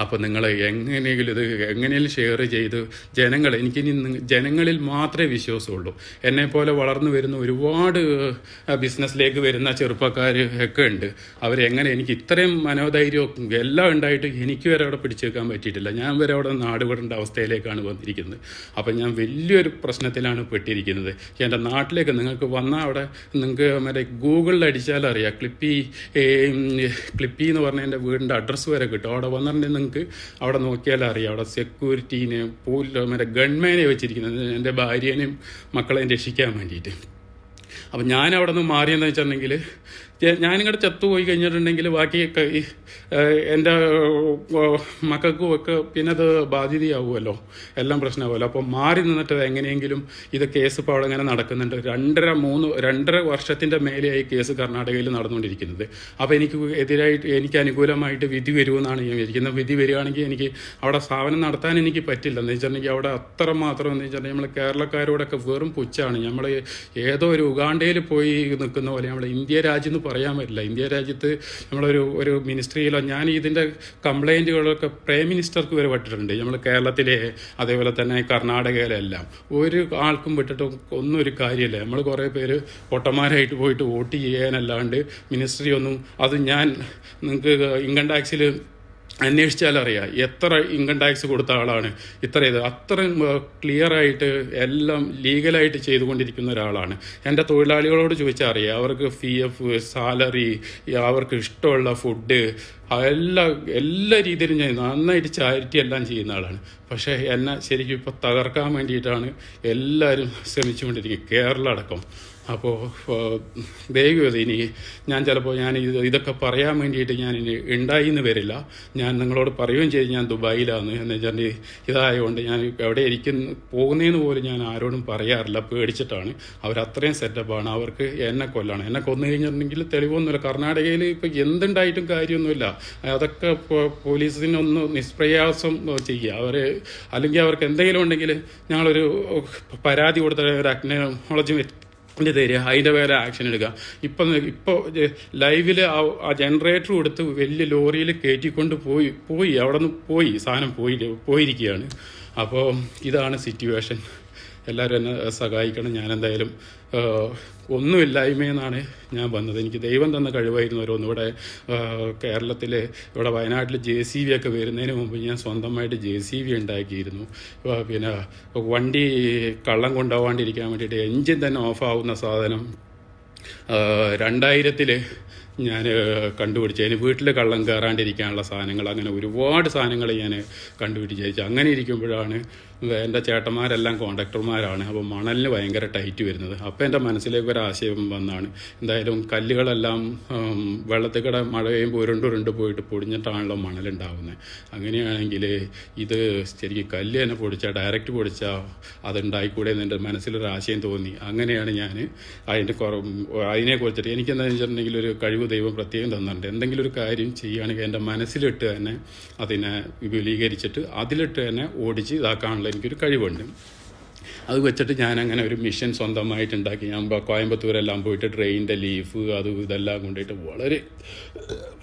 A: അപ്പോൾ നിങ്ങൾ എങ്ങനെയെങ്കിലും ഇത് എങ്ങനെയെങ്കിലും ഷെയർ ചെയ്ത് ജനങ്ങൾ എനിക്കിനി ജനങ്ങളിൽ മാത്രമേ വിശ്വാസമുള്ളൂ എന്നെപ്പോലെ വളർന്നു വരുന്ന ഒരുപാട് ബിസിനസ്സിലേക്ക് വരുന്ന ചെറുപ്പക്കാർ ഒക്കെ ഉണ്ട് അവരെങ്ങനെ എനിക്ക് ഇത്രയും മനോധൈര്യവും എല്ലാം ഉണ്ടായിട്ട് എനിക്ക് വരെ അവിടെ പിടിച്ചേക്കാൻ പറ്റിയിട്ടില്ല ഞാൻ വരെ അവിടെ നാടുപെടേണ്ട അവസ്ഥയിലേക്കാണ് വന്നിരിക്കുന്നത് അപ്പം ഞാൻ വലിയൊരു പ്രശ്നത്തിലാണ് പെട്ടിരിക്കുന്നത് എൻ്റെ നാട്ടിലേക്ക് നിങ്ങൾക്ക് വന്നാൽ അവിടെ നിങ്ങൾക്ക് മറ്റേ ഗൂഗിളിൽ അടിച്ചാലറിയാം ക്ലിപ്പി ക്ലിപ്പി എന്ന് പറഞ്ഞാൽ എൻ്റെ വീടിൻ്റെ അഡ്രസ്സ് വരെ കിട്ടും അവിടെ വന്നിട്ടുണ്ടെങ്കിൽ നിങ്ങൾക്ക് അവിടെ നോക്കിയാൽ അറിയാം അവിടെ സെക്യൂരിറ്റീനെ പോലീസ് മറ്റേ ഗൺമാനെ വെച്ചിരിക്കുന്നത് എൻ്റെ ഭാര്യേനെയും മക്കളെയും രക്ഷിക്കാൻ വേണ്ടിയിട്ട് അപ്പം ഞാൻ അവിടെ നിന്ന് മാറിയെന്ന് വെച്ചിട്ടുണ്ടെങ്കിൽ ഞാനിങ്ങോട്ട് പോയി കഴിഞ്ഞിട്ടുണ്ടെങ്കിൽ ബാക്കി എൻ്റെ മക്കൾക്കും ഒക്കെ പിന്നെ അത് ബാധ്യതയാവുമല്ലോ എല്ലാം പ്രശ്നമാവുമല്ലോ അപ്പോൾ മാറി നിന്നിട്ട് എങ്ങനെയെങ്കിലും ഇത് കേസ് ഇപ്പോൾ അവിടെ ഇങ്ങനെ നടക്കുന്നുണ്ട് രണ്ടര മൂന്ന് രണ്ടര വർഷത്തിൻ്റെ മേലെയായി കേസ് കർണാടകയിൽ നടന്നുകൊണ്ടിരിക്കുന്നത് അപ്പോൾ എനിക്ക് എതിരായിട്ട് എനിക്ക് അനുകൂലമായിട്ട് വിധി വരുമെന്നാണ് ഞാൻ വിചാരിക്കുന്നത് വിധി വരികയാണെങ്കിൽ എനിക്ക് അവിടെ സ്ഥാപനം നടത്താൻ എനിക്ക് പറ്റില്ല എന്ന് വെച്ചിട്ടുണ്ടെങ്കിൽ അവിടെ മാത്രം എന്ന് വെച്ചിട്ടുണ്ടെങ്കിൽ നമ്മൾ കേരളക്കാരോടൊക്കെ വെറും പുച്ഛാണ് നമ്മൾ ഏതോ ഒരു ഉഗാണ്ടയിൽ പോയി നിൽക്കുന്ന പോലെ നമ്മൾ ഇന്ത്യ രാജ്യം എന്ന് പറയാൻ പറ്റില്ല ഇന്ത്യ രാജ്യത്ത് നമ്മളൊരു ഒരു മിനിസ്ട്രിയിലോ ഞാൻ ഇതിൻ്റെ കംപ്ലൈൻറ്റുകളൊക്കെ പ്രൈം മിനിസ്റ്റർക്ക് വരെ പെട്ടിട്ടുണ്ട് നമ്മൾ കേരളത്തിലെ അതേപോലെ തന്നെ കർണാടകയിലെല്ലാം ഒരു ആൾക്കും വിട്ടിട്ട് ഒന്നും ഒരു കാര്യമില്ല നമ്മൾ കുറേ പേര് പൊട്ടന്മാരായിട്ട് പോയിട്ട് വോട്ട് ചെയ്യാനല്ലാണ്ട് മിനിസ്ട്രി ഒന്നും അത് ഞാൻ നിങ്ങൾക്ക് ഇൻകം ടാക്സിൽ അന്വേഷിച്ചാൽ അറിയാം എത്ര ഇൻകം ടാക്സ് കൊടുത്ത ആളാണ് ഇത്ര ഇത് അത്രയും ക്ലിയറായിട്ട് എല്ലാം ലീഗലായിട്ട് ചെയ്തുകൊണ്ടിരിക്കുന്ന ഒരാളാണ് എൻ്റെ തൊഴിലാളികളോട് ചോദിച്ചാൽ അറിയാം അവർക്ക് ഫി എഫ് സാലറി അവർക്ക് ഇഷ്ടമുള്ള ഫുഡ് എല്ലാ എല്ലാ രീതിയിലും ഞാൻ നന്നായിട്ട് ചാരിറ്റി എല്ലാം ചെയ്യുന്ന ആളാണ് പക്ഷേ എന്നെ ശരിക്കും ഇപ്പോൾ തകർക്കാൻ വേണ്ടിയിട്ടാണ് എല്ലാവരും ശ്രമിച്ചുകൊണ്ടിരിക്കുന്നത് കേരളടക്കം അടക്കം അപ്പോൾ ദൈവം ഇനി ഞാൻ ചിലപ്പോൾ ഞാൻ ഇത് ഇതൊക്കെ പറയാൻ വേണ്ടിയിട്ട് ഞാൻ ഇനി ഉണ്ടായി എന്ന് വരില്ല ഞാൻ നിങ്ങളോട് പറയുകയും ചെയ്ത് ഞാൻ ദുബായിലാണ് എന്ന് വെച്ചാൽ ഇതായതുകൊണ്ട് ഞാൻ എവിടെ ഇരിക്കുന്ന പോകുന്നതെന്ന് പോലും ഞാൻ ആരോടും പറയാറില്ല പേടിച്ചിട്ടാണ് അവരത്രയും സെറ്റപ്പാണ് അവർക്ക് എന്നെ കൊല്ലാണ് എന്നെ കൊന്നു കഴിഞ്ഞിട്ടുണ്ടെങ്കിൽ തെളിവൊന്നുമില്ല കർണാടകയിൽ ഇപ്പോൾ എന്തുണ്ടായിട്ടും കാര്യമൊന്നുമില്ല അതൊക്കെ പോലീസിനൊന്ന് നിഷ്പ്രയാസം ചെയ്യുക അവർ അല്ലെങ്കിൽ അവർക്ക് എന്തെങ്കിലും ഉണ്ടെങ്കിൽ ഞങ്ങളൊരു പരാതി കൊടുത്ത ഒരു അഗ്നോളജി എൻ്റെ തരിക അതിൻ്റെ പേരെ ആക്ഷൻ എടുക്കുക ഇപ്പം ഇപ്പോൾ ലൈവിൽ ആ ജനറേറ്റർ കൊടുത്ത് വലിയ ലോറിയിൽ കയറ്റിക്കൊണ്ട് പോയി പോയി അവിടെ നിന്ന് പോയി സാധനം പോയി പോയിരിക്കുകയാണ് അപ്പോൾ ഇതാണ് സിറ്റുവേഷൻ എല്ലാവരും എന്നെ സഹായിക്കണം ഞാനെന്തായാലും ഒന്നുമില്ലായ്മയെന്നാണ് ഞാൻ വന്നത് എനിക്ക് ദൈവം തന്ന കഴിവായിരുന്നു ഇവിടെ കേരളത്തിൽ ഇവിടെ വയനാട്ടിൽ ജെ സി വി ഒക്കെ വരുന്നതിന് മുമ്പ് ഞാൻ സ്വന്തമായിട്ട് ജെ സി വി ഉണ്ടാക്കിയിരുന്നു പിന്നെ വണ്ടി കള്ളം കൊണ്ടുപോകാണ്ടിരിക്കാൻ വേണ്ടിയിട്ട് എൻജിൻ തന്നെ ഓഫാവുന്ന സാധനം രണ്ടായിരത്തിൽ ഞാൻ കണ്ടുപിടിച്ചു അതിന് വീട്ടിൽ കള്ളം കയറാണ്ടിരിക്കാനുള്ള സാധനങ്ങൾ അങ്ങനെ ഒരുപാട് സാധനങ്ങൾ ഞാൻ കണ്ടുപിടിച്ചു അങ്ങനെ ഇരിക്കുമ്പോഴാണ് എൻ്റെ ചേട്ടന്മാരെല്ലാം കോൺട്രാക്ടർമാരാണ് അപ്പോൾ മണലിന് ഭയങ്കര ടൈറ്റ് വരുന്നത് അപ്പോൾ എൻ്റെ മനസ്സിലേക്ക് ഒരു ആശയം വന്നാണ് എന്തായാലും കല്ലുകളെല്ലാം വെള്ളത്തിൽ മഴ മഴയും ഉരുണ്ട് ഉരുണ്ട് പോയിട്ട് പൊടിഞ്ഞിട്ടാണല്ലോ മണലുണ്ടാവുന്നത് അങ്ങനെയാണെങ്കിൽ ഇത് ശരിക്കും കല്ല് തന്നെ പൊടിച്ചാൽ ഡയറക്റ്റ് പൊടിച്ചാൽ അതുണ്ടായിക്കൂടെ എന്ന് എൻ്റെ മനസ്സിലൊരു ആശയം തോന്നി അങ്ങനെയാണ് ഞാൻ അതിൻ്റെ കുറ കുറിച്ചിട്ട് എനിക്കെന്താണെന്ന് വെച്ചിട്ടുണ്ടെങ്കിൽ ഒരു കഴിവ് ദൈവം പ്രത്യേകം തന്നിട്ടുണ്ട് എന്തെങ്കിലും ഒരു കാര്യം ചെയ്യുകയാണെങ്കിൽ എൻ്റെ മനസ്സിലിട്ട് തന്നെ അതിനെ വിപുലീകരിച്ചിട്ട് അതിലിട്ട് തന്നെ ഓടിച്ച് ഇതാക്കാനുള്ള എനിക്കൊരു കഴിവുണ്ട് അത് വെച്ചിട്ട് ഞാൻ അങ്ങനെ ഒരു മിഷൻ സ്വന്തമായിട്ടുണ്ടാക്കി ഞാൻ കോയമ്പത്തൂരെല്ലാം പോയിട്ട് ട്രെയിനിൻ്റെ ലീഫ് അതും ഇതെല്ലാം കൊണ്ടിട്ട് വളരെ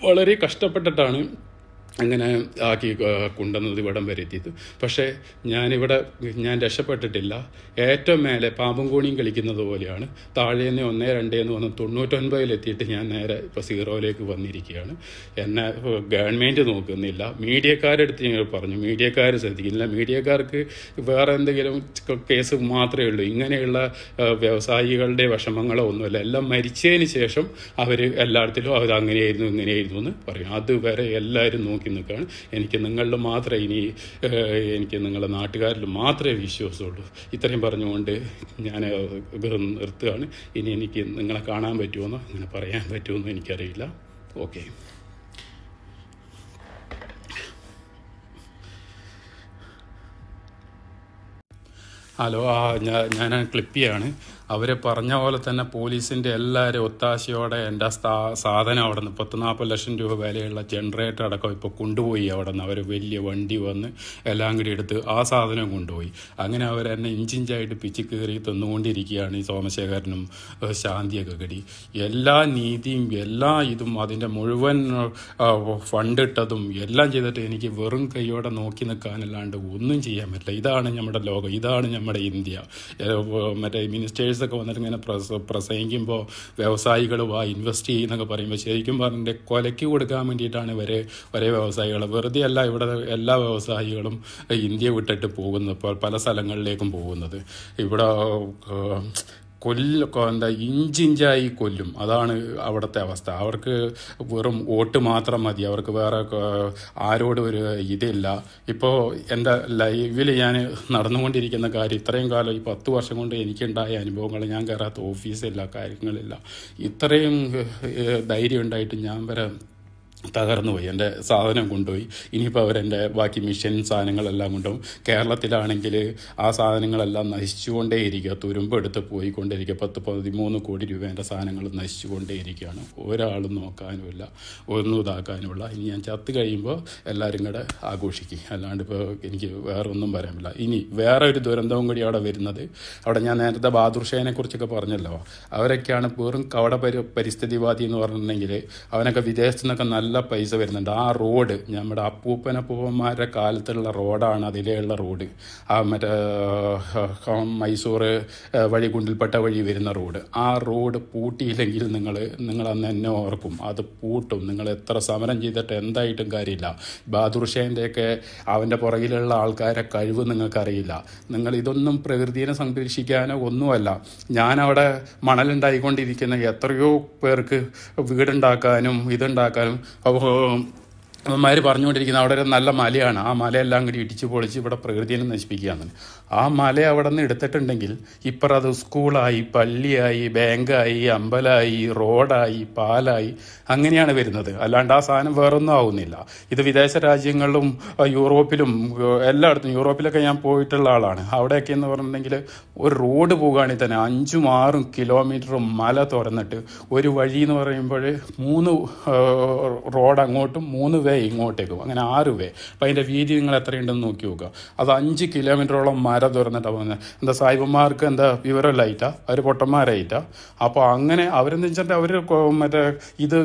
A: വളരെ കഷ്ടപ്പെട്ടിട്ടാണ് അങ്ങനെ ആക്കി കൊണ്ടുവന്നത് ഇവിടം വരെ എത്തിയത് പക്ഷേ ഞാനിവിടെ ഞാൻ രക്ഷപ്പെട്ടിട്ടില്ല ഏറ്റവും മേലെ പാമ്പും കോണിയും കളിക്കുന്നത് പോലെയാണ് താഴേന്ന് ഒന്നേ എന്ന് വന്ന് തൊണ്ണൂറ്റൊൻപതിലെത്തിയിട്ട് ഞാൻ നേരെ ഇപ്പോൾ സീറോയിലേക്ക് വന്നിരിക്കുകയാണ് എന്നെ ഗവൺമെൻറ് നോക്കുന്നില്ല മീഡിയക്കാരെടുത്ത് ഞങ്ങൾ പറഞ്ഞു മീഡിയക്കാർ ശ്രദ്ധിക്കുന്നില്ല മീഡിയക്കാർക്ക് വേറെ എന്തെങ്കിലും കേസ് മാത്രമേ ഉള്ളൂ ഇങ്ങനെയുള്ള വ്യവസായികളുടെ വിഷമങ്ങളോ ഒന്നുമില്ല എല്ലാം മരിച്ചതിന് ശേഷം അവർ എല്ലായിടത്തിലും അവർ അങ്ങനെയായിരുന്നു ഇങ്ങനെയായിരുന്നു എന്ന് പറയും അതുവരെ എല്ലാവരും നോക്കി നോക്കി നിൽക്കുകയാണ് എനിക്ക് നിങ്ങളിൽ മാത്രമേ ഇനി എനിക്ക് നിങ്ങളുടെ നാട്ടുകാരിൽ മാത്രമേ വിശ്വാസമുള്ളൂ ഇത്രയും പറഞ്ഞുകൊണ്ട് ഞാൻ നിർത്തുകയാണ് ഇനി എനിക്ക് നിങ്ങളെ കാണാൻ പറ്റുമെന്നോ അങ്ങനെ പറയാൻ പറ്റുമെന്നോ എനിക്കറിയില്ല ഓക്കെ ഹലോ ആ ഞാൻ ക്ലിപ്പിയാണ് അവർ പറഞ്ഞ പോലെ തന്നെ പോലീസിൻ്റെ എല്ലാവരും ഒത്താശയോടെ എൻ്റെ സ്ഥാ സാധനം അവിടെ നിന്ന് പത്ത് നാൽപ്പത് ലക്ഷം രൂപ വിലയുള്ള ജനറേറ്റർ അടക്കം ഇപ്പോൾ കൊണ്ടുപോയി അവിടെ നിന്ന് അവർ വലിയ വണ്ടി വന്ന് എല്ലാം കൂടി എടുത്ത് ആ സാധനം കൊണ്ടുപോയി അങ്ങനെ അവർ എന്നെ ഇഞ്ചിഞ്ചായിട്ട് പിച്ചു കയറി തന്നുകൊണ്ടിരിക്കുകയാണ് ഈ സോമശേഖരനും ശാന്തിയൊക്കെ കടി എല്ലാ നീതിയും എല്ലാ ഇതും അതിൻ്റെ മുഴുവൻ ഫണ്ടിട്ടതും എല്ലാം ചെയ്തിട്ട് എനിക്ക് വെറും കൈയോടെ നോക്കി നിൽക്കാനല്ലാണ്ട് ഒന്നും ചെയ്യാൻ പറ്റില്ല ഇതാണ് നമ്മുടെ ലോകം ഇതാണ് നമ്മുടെ ഇന്ത്യ മറ്റേ മിനിസ്റ്റേഴ്സ് ഒക്കെ വന്നിട്ട് ഇങ്ങനെ പ്രസ പ്രസംഗിക്കുമ്പോൾ വ്യവസായികൾ വാ ഇൻവെസ്റ്റ് ചെയ്യുന്നൊക്കെ പറയുമ്പോൾ ശരിക്കും പറഞ്ഞിട്ട് കൊലയ്ക്ക് കൊടുക്കാൻ വേണ്ടിയിട്ടാണ് വരെ വരെ വ്യവസായികൾ വെറുതെ അല്ല ഇവിടെ എല്ലാ വ്യവസായികളും ഇന്ത്യ വിട്ടിട്ട് പോകുന്നത് പല സ്ഥലങ്ങളിലേക്കും പോകുന്നത് ഇവിടെ കൊല്ല എന്താ ഇഞ്ചിഞ്ചായി കൊല്ലും അതാണ് അവിടുത്തെ അവസ്ഥ അവർക്ക് വെറും വോട്ട് മാത്രം മതി അവർക്ക് വേറെ ആരോടും ഒരു ഇതില്ല ഇപ്പോൾ എൻ്റെ ലൈവിൽ ഞാൻ നടന്നുകൊണ്ടിരിക്കുന്ന കാര്യം ഇത്രയും കാലം ഈ പത്ത് വർഷം കൊണ്ട് എനിക്കുണ്ടായ അനുഭവങ്ങൾ ഞാൻ കയറാത്ത ഓഫീസില്ല കാര്യങ്ങളില്ല ഇത്രയും ധൈര്യം ഉണ്ടായിട്ട് ഞാൻ വരെ തകർന്നുപോയി എൻ്റെ സാധനം കൊണ്ടുപോയി ഇനിയിപ്പോൾ അവരെൻ്റെ ബാക്കി മിഷൻ സാധനങ്ങളെല്ലാം കൊണ്ടുപോകും കേരളത്തിലാണെങ്കിൽ ആ സാധനങ്ങളെല്ലാം നശിച്ചുകൊണ്ടേയിരിക്കുക തുരുമ്പ് എടുത്ത് പോയിക്കൊണ്ടേയിരിക്കുക പത്ത് പതിമൂന്ന് കോടി എൻ്റെ സാധനങ്ങൾ നശിച്ചുകൊണ്ടേയിരിക്കുകയാണ് ഒരാളും നോക്കാനുമില്ല ഒന്നും ഇതാക്കാനുമില്ല ഇനി ഞാൻ ചത്ത് കഴിയുമ്പോൾ എല്ലാവരും കൂടെ ആഘോഷിക്കും അല്ലാണ്ട് ഇപ്പോൾ എനിക്ക് വേറെ ഒന്നും പറയാമില്ല ഇനി വേറെ ഒരു ദുരന്തവും കൂടി അവിടെ വരുന്നത് അവിടെ ഞാൻ നേരത്തെ ബാദുർഷേനെ കുറിച്ചൊക്കെ പറഞ്ഞല്ലോ അവരൊക്കെയാണ് വെറും കവട പരിസ്ഥിതിവാദി എന്ന് പറഞ്ഞിട്ടുണ്ടെങ്കിൽ അവനൊക്കെ വിദേശത്തു നിന്നൊക്കെ നല്ല നല്ല പൈസ വരുന്നുണ്ട് ആ റോഡ് നമ്മുടെ അപ്പൂപ്പനപ്പൂപ്പന്മാരുടെ കാലത്തുള്ള റോഡാണ് അതിലെയുള്ള റോഡ് ആ മറ്റേ മൈസൂർ വഴി ഗുണ്ടിൽപ്പെട്ട വഴി വരുന്ന റോഡ് ആ റോഡ് പൂട്ടിയില്ലെങ്കിൽ നിങ്ങൾ നിങ്ങൾ അന്ന് എന്നെ ഓർക്കും അത് പൂട്ടും നിങ്ങൾ എത്ര സമരം ചെയ്തിട്ട് എന്തായിട്ടും കാര്യമില്ല ബാദുർഷേൻ്റെയൊക്കെ അവൻ്റെ പുറകിലുള്ള ആൾക്കാരെ കഴിവ് നിങ്ങൾക്കറിയില്ല നിങ്ങൾ ഇതൊന്നും പ്രകൃതിയെ സംരക്ഷിക്കാനോ ഒന്നുമല്ല ഞാനവിടെ മണലുണ്ടായിക്കൊണ്ടിരിക്കുന്ന എത്രയോ പേർക്ക് വീടുണ്ടാക്കാനും ഇതുണ്ടാക്കാനും 包括 അമ്മമാർ പറഞ്ഞുകൊണ്ടിരിക്കുന്നത് അവിടെ ഒരു നല്ല മലയാണ് ആ മലയെല്ലാം കൂടി ഇടിച്ചു പൊളിച്ച് ഇവിടെ പ്രകൃതിയെ നശിപ്പിക്കുകയാണ് ആ മല അവിടെ നിന്ന് എടുത്തിട്ടുണ്ടെങ്കിൽ ഇപ്പം അത് സ്കൂളായി പള്ളിയായി ബാങ്കായി അമ്പലമായി റോഡായി പാലായി അങ്ങനെയാണ് വരുന്നത് അല്ലാണ്ട് ആ സാധനം വേറൊന്നും ആവുന്നില്ല ഇത് വിദേശ രാജ്യങ്ങളിലും യൂറോപ്പിലും എല്ലായിടത്തും യൂറോപ്പിലൊക്കെ ഞാൻ പോയിട്ടുള്ള ആളാണ് അവിടെയൊക്കെ എന്ന് പറഞ്ഞിട്ടുണ്ടെങ്കിൽ ഒരു റോഡ് പോകുകയാണെങ്കിൽ തന്നെ അഞ്ചും ആറും കിലോമീറ്ററും മല തുറന്നിട്ട് ഒരു വഴി എന്ന് പറയുമ്പോൾ മൂന്ന് റോഡ് അങ്ങോട്ടും മൂന്ന് വേ ഇങ്ങോട്ടേക്ക് പോകും അങ്ങനെ ആറ് വേ അപ്പം അതിൻ്റെ വീതി നിങ്ങൾ എത്രയുണ്ടെന്ന് നോക്കി നോക്കുക അത് അഞ്ച് കിലോമീറ്ററോളം മര തുറന്നിട്ടാണ് പോകുന്നത് എന്താ സായിബന്മാർക്ക് എന്താ വിവരമില്ലായിട്ടാ അവർ പൊട്ടന്മാരായിട്ടാ അപ്പോൾ അങ്ങനെ അവരെന്ന് വെച്ചിട്ടുണ്ടെങ്കിൽ അവർ മറ്റേ ഇത്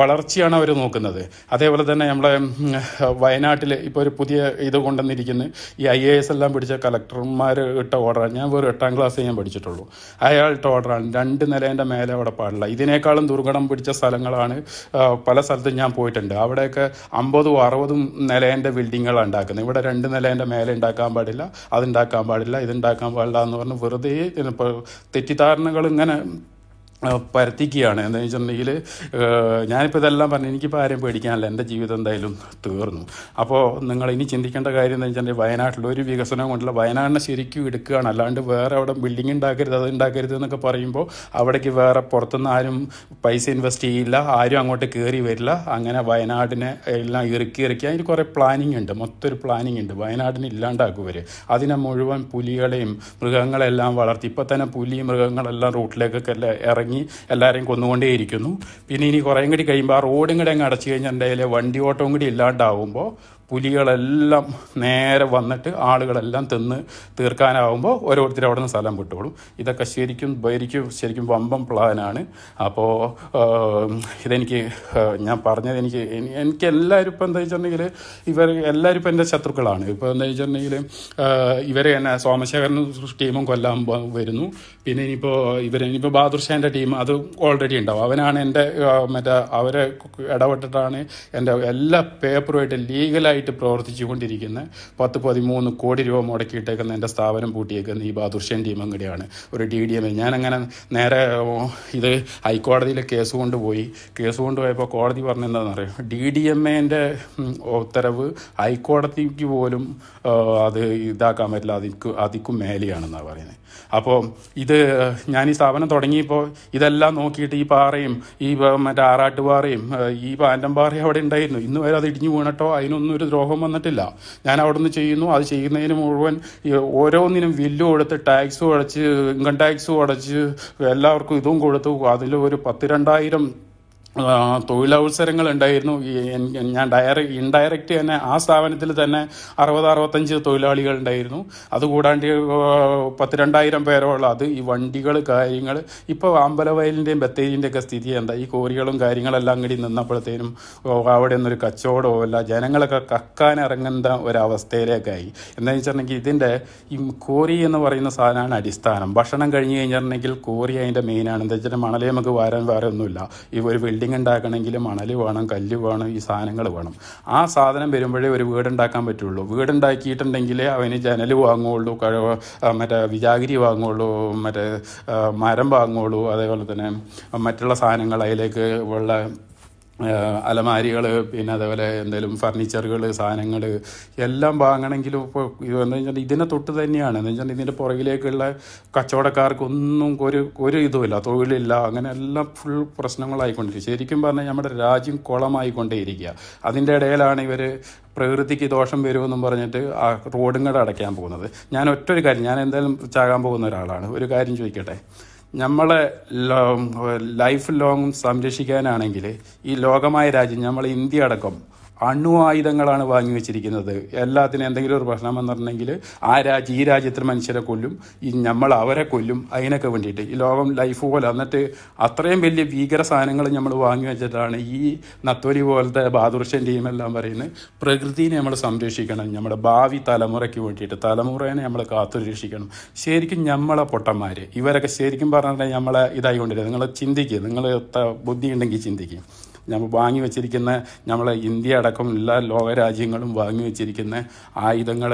A: വളർച്ചയാണ് അവർ നോക്കുന്നത് അതേപോലെ തന്നെ നമ്മളെ വയനാട്ടിൽ ഇപ്പോൾ ഒരു പുതിയ ഇത് കൊണ്ടുവന്നിരിക്കുന്ന ഈ ഐ എ എസ് എല്ലാം പിടിച്ച കലക്ടർമാർ ഇട്ട ഓർഡറാണ് ഞാൻ വെറും എട്ടാം ക്ലാസ് ഞാൻ പഠിച്ചിട്ടുള്ളൂ അയാൾ ഇട്ട ഓർഡറാണ് രണ്ട് നിലേൻ്റെ മേലെ അവിടെ പാടില്ല ഇതിനേക്കാളും ദുർഘടം പിടിച്ച സ്ഥലങ്ങളാണ് പല സ്ഥലത്തും ഞാൻ പോയിട്ടുണ്ട് അവിടെയൊക്കെ അമ്പതും അറുപതും നിലേൻ്റെ ബിൽഡിങ്ങുകൾ ഉണ്ടാക്കുന്നത് ഇവിടെ രണ്ട് നിലേൻ്റെ മേലെ ഉണ്ടാക്കാൻ പാടില്ല അതുണ്ടാക്കാൻ പാടില്ല ഇതുണ്ടാക്കാൻ പാടില്ല എന്ന് പറഞ്ഞ് വെറുതെ തെറ്റിദ്ധാരണകൾ ഇങ്ങനെ പരത്തിക്കുകയാണ് എന്താ വെച്ചിട്ടുണ്ടെങ്കിൽ ഞാനിപ്പോൾ ഇതെല്ലാം പറഞ്ഞു എനിക്കിപ്പോൾ ആരെയും പേടിക്കാനല്ല എൻ്റെ ജീവിതം എന്തായാലും തീർന്നു അപ്പോൾ നിങ്ങൾ ഇനി ചിന്തിക്കേണ്ട കാര്യം എന്താ വെച്ചിട്ടുണ്ടെങ്കിൽ വയനാട്ടിൽ ഒരു വികസനം കൊണ്ടുള്ള വയനാടിനെ ശരിക്കും എടുക്കുകയാണ് അല്ലാണ്ട് വേറെ അവിടെ ബിൽഡിംഗ് ഉണ്ടാക്കരുത് അത് ഉണ്ടാക്കരുത് എന്നൊക്കെ പറയുമ്പോൾ അവിടേക്ക് വേറെ പുറത്തുനിന്ന് ആരും പൈസ ഇൻവെസ്റ്റ് ചെയ്യില്ല ആരും അങ്ങോട്ട് കയറി വരില്ല അങ്ങനെ വയനാടിനെ എല്ലാം ഇറുക്കി ഇറക്കി അതിന് കുറേ പ്ലാനിങ് ഉണ്ട് മൊത്തം ഒരു പ്ലാനിങ് ഉണ്ട് വയനാടിനെ വരെ അതിനെ മുഴുവൻ പുലികളെയും മൃഗങ്ങളെല്ലാം വളർത്തി ഇപ്പോൾ തന്നെ പുലി മൃഗങ്ങളെല്ലാം റൂട്ടിലേക്കൊക്കെ ഇറങ്ങി തുടങ്ങി എല്ലാവരെയും കൊന്നുകൊണ്ടേയിരിക്കുന്നു പിന്നെ ഇനി കുറേ കൂടി കഴിയുമ്പോൾ ആ റോഡും കൂടെ അങ്ങ് അടച്ചു കഴിഞ്ഞാൽ എൻ്റെ വണ്ടി ഓട്ടവും കൂടി ഇല്ലാണ്ടാവുമ്പോൾ പുലികളെല്ലാം നേരെ വന്നിട്ട് ആളുകളെല്ലാം തിന്ന് തീർക്കാനാവുമ്പോൾ ഓരോരുത്തരും അവിടെ നിന്ന് സ്ഥലം വിട്ടോളും ഇതൊക്കെ ശരിക്കും ശരിക്കും ശരിക്കും വമ്പം പ്ലാനാണ് അപ്പോൾ ഇതെനിക്ക് ഞാൻ പറഞ്ഞത് എനിക്ക് എനിക്ക് എല്ലാവരും ഇപ്പം എന്താ വെച്ചിട്ടുണ്ടെങ്കിൽ ഇവർ എല്ലാവരും ഇപ്പം എൻ്റെ ശത്രുക്കളാണ് ഇപ്പോൾ എന്താ വെച്ചിട്ടുണ്ടെങ്കിൽ ഇവരെ തന്നെ സോമശേഖരൻ ടീമും കൊല്ലാൻ വരുന്നു പിന്നെ ഇനിയിപ്പോൾ ഇവർ ഇനിയിപ്പോൾ ബഹാദൂർ ഷാൻ്റെ ടീം ടീം അത് ഓൾറെഡി ഉണ്ടാവും അവനാണ് എൻ്റെ മറ്റേ അവരെ ഇടപെട്ടിട്ടാണ് എൻ്റെ എല്ലാ പേപ്പറുമായിട്ട് ലീഗലായിട്ട് പ്രവർത്തിച്ചുകൊണ്ടിരിക്കുന്ന പത്ത് പതിമൂന്ന് കോടി രൂപ മുടക്കിയിട്ടേക്കുന്ന എൻ്റെ സ്ഥാപനം പൂട്ടിയേക്കുന്ന ഈ ബാദുർഷ്യൻ ടീം അങ്ങടെയാണ് ഒരു ടി ഡി എം ഞാനങ്ങനെ നേരെ ഇത് ഹൈക്കോടതിയിൽ കേസ് കൊണ്ടുപോയി കേസ് കൊണ്ടുപോയപ്പോൾ കോടതി പറഞ്ഞെന്താണെന്നറിയാം ഡി ഡി എം എൻ്റെ ഉത്തരവ് ഹൈക്കോടതിക്ക് പോലും അത് ഇതാക്കാൻ പറ്റില്ല അതിക്കും അതിക്കും മേലെയാണെന്നാണ് പറയുന്നത് അപ്പോൾ ഇത് ഞാൻ ഈ സ്ഥാപനം തുടങ്ങിയപ്പോൾ ഇതെല്ലാം നോക്കിയിട്ട് ഈ പാറയും ഈ മറ്റേ ആറാട്ടുപാറയും ഈ പാൻറ്റം പാറയും അവിടെ ഉണ്ടായിരുന്നു ഇന്ന് വരെ അത് ഇടിഞ്ഞു വീണിട്ടോ അതിനൊന്നും ഒരു ദ്രോഹം വന്നിട്ടില്ല ഞാൻ അവിടെ നിന്ന് ചെയ്യുന്നു അത് ചെയ്യുന്നതിന് മുഴുവൻ ഓരോന്നിനും വില്ലും കൊടുത്ത് ടാക്സും അടച്ച് ഇൻകം ടാക്സും അടച്ച് എല്ലാവർക്കും ഇതും കൊടുത്തു അതിൽ ഒരു പത്തിരണ്ടായിരം തൊഴിലവസരങ്ങൾ ഉണ്ടായിരുന്നു ഞാൻ ഡയറക്റ്റ് ഇൻഡയറക്റ്റ് തന്നെ ആ സ്ഥാപനത്തിൽ തന്നെ അറുപത് അറുപത്തഞ്ച് തൊഴിലാളികൾ ഉണ്ടായിരുന്നു അതുകൂടാണ്ട് പത്ത് രണ്ടായിരം പേരോളം അത് ഈ വണ്ടികൾ കാര്യങ്ങൾ ഇപ്പോൾ അമ്പലവയലിൻ്റെയും ഒക്കെ സ്ഥിതി എന്താ ഈ കോരികളും കാര്യങ്ങളെല്ലാം കൂടി നിന്നപ്പോഴത്തേനും അവിടെ നിന്നൊരു അല്ല ജനങ്ങളൊക്കെ ഇറങ്ങുന്ന ഒരവസ്ഥയിലേക്കായി എന്താണെന്ന് വെച്ചിട്ടുണ്ടെങ്കിൽ ഇതിൻ്റെ ഈ കോരി എന്ന് പറയുന്ന സാധനമാണ് അടിസ്ഥാനം ഭക്ഷണം കഴിഞ്ഞ് കഴിഞ്ഞിട്ടുണ്ടെങ്കിൽ കോരി അതിൻ്റെ മെയിനാണ് എന്താ വെച്ചിട്ടുണ്ടെങ്കിൽ മണലേ നമുക്ക് വാരാൻ വേറെ ഒന്നുമില്ല ഈ ഒരു വെൽഡിംഗ് ബിൽഡിംഗ് ഉണ്ടാക്കണമെങ്കിൽ മണൽ വേണം കല്ല് വേണം ഈ സാധനങ്ങൾ വേണം ആ സാധനം വരുമ്പോഴേ ഒരു വീടുണ്ടാക്കാൻ പറ്റുള്ളൂ വീടുണ്ടാക്കിയിട്ടുണ്ടെങ്കിൽ അവന് ജനൽ വാങ്ങുള്ളൂ മറ്റേ വിജാഗിരി വാങ്ങുകയുള്ളൂ മറ്റേ മരം വാങ്ങുകയുള്ളൂ അതേപോലെ തന്നെ മറ്റുള്ള സാധനങ്ങൾ അതിലേക്ക് ഉള്ള അലമാരികൾ പിന്നെ അതേപോലെ എന്തെങ്കിലും ഫർണിച്ചറുകൾ സാധനങ്ങൾ എല്ലാം വാങ്ങണമെങ്കിലും ഇപ്പോൾ ഇത് എന്ന് വെച്ചാൽ ഇതിനെ തൊട്ട് തന്നെയാണ് എന്ന് വെച്ചാൽ ഇതിൻ്റെ പുറകിലേക്കുള്ള കച്ചവടക്കാർക്കൊന്നും ഒരു ഒരു ഇതുമില്ല തൊഴിലില്ല അങ്ങനെ എല്ലാം ഫുൾ പ്രശ്നങ്ങളായിക്കൊണ്ടിരിക്കും ശരിക്കും പറഞ്ഞാൽ നമ്മുടെ രാജ്യം കുളമായിക്കൊണ്ടേയിരിക്കുക അതിൻ്റെ ഇടയിലാണ് ഇവർ പ്രകൃതിക്ക് ദോഷം വരുമെന്നും പറഞ്ഞിട്ട് ആ റോഡും കൂടെ അടയ്ക്കാൻ പോകുന്നത് ഞാൻ ഒറ്റൊരു കാര്യം ഞാൻ എന്തായാലും ചാകാൻ പോകുന്ന ഒരാളാണ് ഒരു കാര്യം ചോദിക്കട്ടെ നമ്മളെ ലൈഫ് ലോങ് സംരക്ഷിക്കാനാണെങ്കിൽ ഈ ലോകമായ രാജ്യം നമ്മൾ ഇന്ത്യ അടക്കം അണുവായുധങ്ങളാണ് ആയുധങ്ങളാണ് വാങ്ങി വെച്ചിരിക്കുന്നത് എല്ലാത്തിനും എന്തെങ്കിലും ഒരു പ്രശ്നം വന്നിട്ടുണ്ടെങ്കിൽ ആ രാജ്യം ഈ രാജ്യത്തിൽ മനുഷ്യരെ കൊല്ലും ഈ നമ്മൾ അവരെ കൊല്ലും അതിനൊക്കെ വേണ്ടിയിട്ട് ഈ ലോകം ലൈഫ് പോലെ എന്നിട്ട് അത്രയും വലിയ ഭീകര സാധനങ്ങൾ നമ്മൾ വാങ്ങി വെച്ചിട്ടാണ് ഈ നത്തോലി പോലത്തെ ബാദുർഷൻ്റെയും എല്ലാം പറയുന്നത് പ്രകൃതിയെ നമ്മൾ സംരക്ഷിക്കണം നമ്മുടെ ഭാവി തലമുറയ്ക്ക് വേണ്ടിയിട്ട് തലമുറയെ നമ്മൾ കാത്തുരക്ഷിക്കണം ശരിക്കും നമ്മളെ പൊട്ടന്മാർ ഇവരൊക്കെ ശരിക്കും പറഞ്ഞിട്ടുണ്ടെങ്കിൽ നമ്മളെ ഇതായി കൊണ്ടിരുന്നത് നിങ്ങൾ ചിന്തിക്കുക നിങ്ങൾ ബുദ്ധി ഉണ്ടെങ്കിൽ ചിന്തിക്കുക നമ്മൾ വാങ്ങി വെച്ചിരിക്കുന്ന നമ്മളെ ഇന്ത്യ അടക്കം എല്ലാ ലോകരാജ്യങ്ങളും വാങ്ങി വെച്ചിരിക്കുന്ന ആയുധങ്ങൾ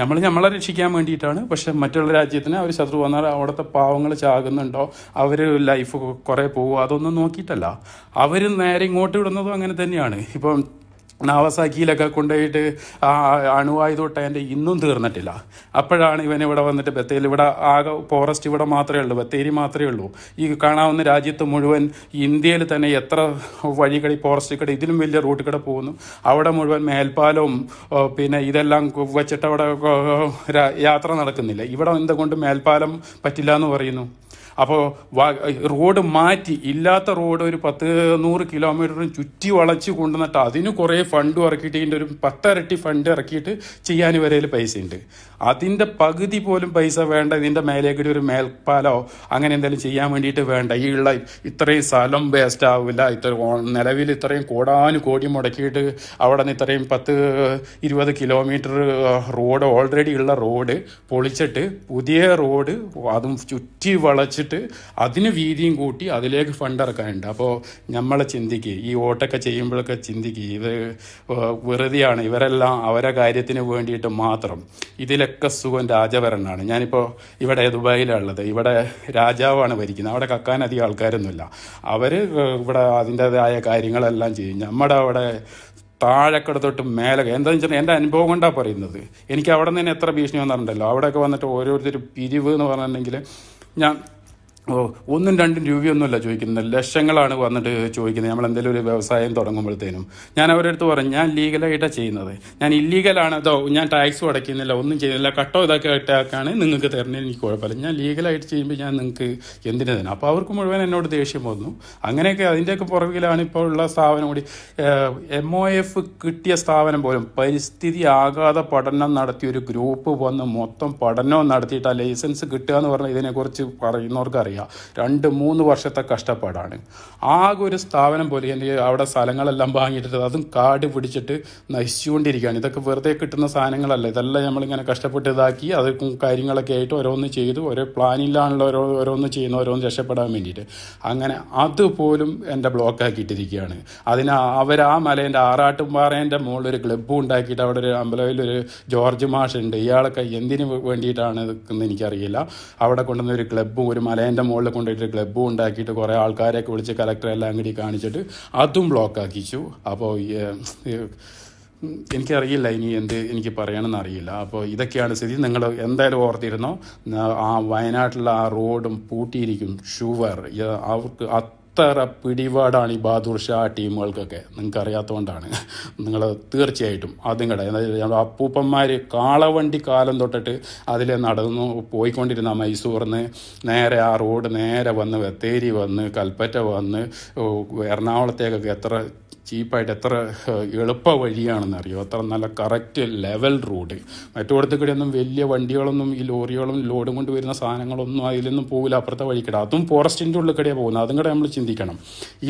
A: നമ്മൾ നമ്മളെ രക്ഷിക്കാൻ വേണ്ടിയിട്ടാണ് പക്ഷേ മറ്റുള്ള രാജ്യത്തിന് അവർ ശത്രു വന്നാൽ അവിടുത്തെ പാവങ്ങൾ ചാകുന്നുണ്ടോ അവർ ലൈഫ് കുറേ പോകുമോ അതൊന്നും നോക്കിയിട്ടല്ല അവർ നേരെ ഇങ്ങോട്ട് വിടുന്നതും അങ്ങനെ തന്നെയാണ് ഇപ്പം നാവസാക്കിയിലൊക്കെ കൊണ്ടുപോയിട്ട് ആ അണുവായുധോട്ട എൻ്റെ ഇന്നും തീർന്നിട്ടില്ല അപ്പോഴാണ് ഇവൻ ഇവിടെ വന്നിട്ട് ബത്തേരി ഇവിടെ ആകെ ഫോറസ്റ്റ് ഇവിടെ മാത്രമേ ഉള്ളൂ ബത്തേരി മാത്രമേ ഉള്ളൂ ഈ കാണാവുന്ന രാജ്യത്ത് മുഴുവൻ ഇന്ത്യയിൽ തന്നെ എത്ര വഴികടി ഫോറസ്റ്റ് കട ഇതിലും വലിയ റൂട്ട് കൂടെ പോകുന്നു അവിടെ മുഴുവൻ മേൽപ്പാലവും പിന്നെ ഇതെല്ലാം വെച്ചിട്ട് അവിടെ യാത്ര നടക്കുന്നില്ല ഇവിടെ എന്തുകൊണ്ട് മേൽപ്പാലം പറ്റില്ല എന്ന് പറയുന്നു അപ്പോൾ റോഡ് മാറ്റി ഇല്ലാത്ത റോഡ് ഒരു പത്ത് നൂറ് കിലോമീറ്ററിന് ചുറ്റി വളച്ച് കൊണ്ടുവന്നിട്ട് അതിന് കുറേ ഫണ്ടും ഇറക്കിയിട്ട് ഇതിൻ്റെ ഒരു പത്തരട്ടി ഫണ്ട് ഇറക്കിയിട്ട് ചെയ്യാൻ വരെ പൈസ ഉണ്ട് അതിൻ്റെ പകുതി പോലും പൈസ വേണ്ട ഇതിൻ്റെ മേലേക്കൊരു ഒരു മേൽപ്പാലോ അങ്ങനെ എന്തെങ്കിലും ചെയ്യാൻ വേണ്ടിയിട്ട് വേണ്ട ഈ ഉള്ള ഇത്രയും സ്ഥലം വേസ്റ്റ് ആവില്ല ഇത്ര നിലവിൽ ഇത്രയും കൂടാനും കോടി മുടക്കിയിട്ട് അവിടെ നിന്ന് ഇത്രയും പത്ത് ഇരുപത് കിലോമീറ്റർ റോഡ് ഓൾറെഡി ഉള്ള റോഡ് പൊളിച്ചിട്ട് പുതിയ റോഡ് അതും ചുറ്റി വളച്ചിട്ട് അതിന് വീതിയും കൂട്ടി അതിലേക്ക് ഫണ്ട് ഇറക്കാനുണ്ട് അപ്പോൾ നമ്മളെ ചിന്തിക്കുക ഈ ഓട്ടൊക്കെ ചെയ്യുമ്പോഴൊക്കെ ചിന്തിക്കുക ഇത് വെറുതെയാണ് ഇവരെല്ലാം അവരെ കാര്യത്തിന് വേണ്ടിയിട്ട് മാത്രം ഇതിലെ ഇവിടെയൊക്കെ സുഖം രാജഭരണമാണ് ഞാനിപ്പോൾ ഇവിടെ ദുബായിലുള്ളത് ഇവിടെ രാജാവാണ് ഭരിക്കുന്നത് അവിടെ കക്കാൻ അധികം ആൾക്കാരൊന്നുമില്ല അവർ ഇവിടെ അതിൻ്റേതായ കാര്യങ്ങളെല്ലാം ചെയ്യും നമ്മുടെ അവിടെ താഴെക്കട മേലെ എന്താണെന്ന് വെച്ചാൽ എൻ്റെ അനുഭവം കൊണ്ടാണ് പറയുന്നത് എനിക്ക് അവിടെ നിന്ന് എത്ര ഭീഷണി വന്നിട്ടുണ്ടല്ലോ അവിടെയൊക്കെ വന്നിട്ട് ഓരോരുത്തർ പിരിവ് എന്ന് പറഞ്ഞിട്ടുണ്ടെങ്കിൽ ഞാൻ ഒന്നും രണ്ടും രൂപയൊന്നുമല്ല ചോദിക്കുന്നത് ലക്ഷങ്ങളാണ് വന്നിട്ട് ചോദിക്കുന്നത് നമ്മൾ എന്തെങ്കിലും ഒരു വ്യവസായം തുടങ്ങുമ്പോഴത്തേനും ഞാൻ അവരുടെ അടുത്ത് പറഞ്ഞു ഞാൻ ലീഗലായിട്ടാണ് ചെയ്യുന്നത് ഞാൻ ഇല്ലീഗലാണ് അതോ ഞാൻ ടാക്സ് അടയ്ക്കുന്നില്ല ഒന്നും ചെയ്യുന്നില്ല കട്ടോ ഇതൊക്കെ ഇട്ടാക്കാണ് നിങ്ങൾക്ക് തരുന്നതിന് എനിക്ക് കുഴപ്പമില്ല ഞാൻ ലീഗലായിട്ട് ചെയ്യുമ്പോൾ ഞാൻ നിങ്ങൾക്ക് എന്തിനു തന്നെ അപ്പോൾ അവർക്ക് മുഴുവൻ എന്നോട് ദേഷ്യം വന്നു അങ്ങനെയൊക്കെ അതിൻ്റെയൊക്കെ പുറകിലാണ് ഇപ്പോൾ ഉള്ള സ്ഥാപനം കൂടി എം ഒ എഫ് കിട്ടിയ സ്ഥാപനം പോലും പരിസ്ഥിതി ആഘാത പഠനം നടത്തി ഒരു ഗ്രൂപ്പ് വന്ന് മൊത്തം പഠനവും നടത്തിയിട്ട് ആ ലൈസൻസ് കിട്ടുക എന്ന് പറഞ്ഞാൽ ഇതിനെക്കുറിച്ച് പറയുന്നവർക്കറിയാം രണ്ട് മൂന്ന് വർഷത്തെ കഷ്ടപ്പാടാണ് ആകെ ഒരു സ്ഥാപനം പോലെ എൻ്റെ അവിടെ സ്ഥലങ്ങളെല്ലാം വാങ്ങിയിട്ട് അതും കാട് പിടിച്ചിട്ട് നശിച്ചുകൊണ്ടിരിക്കുകയാണ് ഇതൊക്കെ വെറുതെ കിട്ടുന്ന സാധനങ്ങളല്ല ഇതെല്ലാം നമ്മളിങ്ങനെ കഷ്ടപ്പെട്ട് ഇതാക്കി അത് കാര്യങ്ങളൊക്കെ ആയിട്ട് ഓരോന്ന് ചെയ്തു ഓരോ പ്ലാനില്ലാണല്ലോ ഓരോ ഓരോന്ന് ചെയ്യുന്ന ഓരോന്ന് രക്ഷപ്പെടാൻ വേണ്ടിയിട്ട് അങ്ങനെ അതുപോലും എൻ്റെ ബ്ലോക്കാക്കിയിട്ടിരിക്കുകയാണ് അതിന് അവർ ആ മലേൻ്റെ ആറാട്ടുംപാറേൻ്റെ മുകളിലൊരു ക്ലബ്ബ് ഉണ്ടാക്കിയിട്ട് അവിടെ ഒരു ഒരു ജോർജ് മാഷ് ഉണ്ട് ഇയാളൊക്കെ എന്തിനു വേണ്ടിയിട്ടാണ് നിൽക്കുന്നത് എനിക്കറിയില്ല അവിടെ കൊണ്ടുവന്ന ഒരു ക്ലബ്ബും ഒരു മലേൻ്റെ മുകളിൽ കൊണ്ടുപോയിട്ട് ക്ലബ്ബും ഉണ്ടാക്കിയിട്ട് കുറേ ആൾക്കാരെയൊക്കെ വിളിച്ച് കലക്ടറെല്ലാം കൂടി കാണിച്ചിട്ട് അതും ബ്ലോക്കാക്കിച്ചു അപ്പോൾ എനിക്കറിയില്ല ഇനി എന്ത് എനിക്ക് പറയണമെന്ന് അറിയില്ല അപ്പോൾ ഇതൊക്കെയാണ് സ്ഥിതി നിങ്ങൾ എന്തായാലും ഓർത്തിരുന്നോ ആ വയനാട്ടിലെ ആ റോഡും പൂട്ടിയിരിക്കും ഷുവർ അവർക്ക് എത്ര പിടിപാടാണ് ഈ ബഹാദൂർ ഷാ ടീമുകൾക്കൊക്കെ നിങ്ങൾക്ക് അറിയാത്തതുകൊണ്ടാണ് നിങ്ങൾ തീർച്ചയായിട്ടും അതും കട അപ്പൂപ്പന്മാർ കാളവണ്ടി കാലം തൊട്ടിട്ട് അതിലെ നടന്നു പോയിക്കൊണ്ടിരുന്ന മൈസൂറിന്ന് നേരെ ആ റോഡ് നേരെ വന്ന് ബത്തേരി വന്ന് കൽപ്പറ്റ വന്ന് എറണാകുളത്തേക്കൊക്കെ എത്ര ചീപ്പായിട്ട് എത്ര എളുപ്പ അറിയോ അത്ര നല്ല കറക്റ്റ് ലെവൽ റോഡ് മറ്റിടത്ത് ഒന്നും വലിയ വണ്ടികളൊന്നും ഈ ലോറികളും ലോഡും കൊണ്ട് വരുന്ന സാധനങ്ങളൊന്നും അതിലൊന്നും പോകില്ല അപ്പുറത്തെ വഴിക്കിട അതും ഫോറസ്റ്റിൻ്റെ ഉള്ളിൽ കൂടെയാണ് പോകുന്നത് അതും കൂടെ നമ്മൾ ചിന്തിക്കണം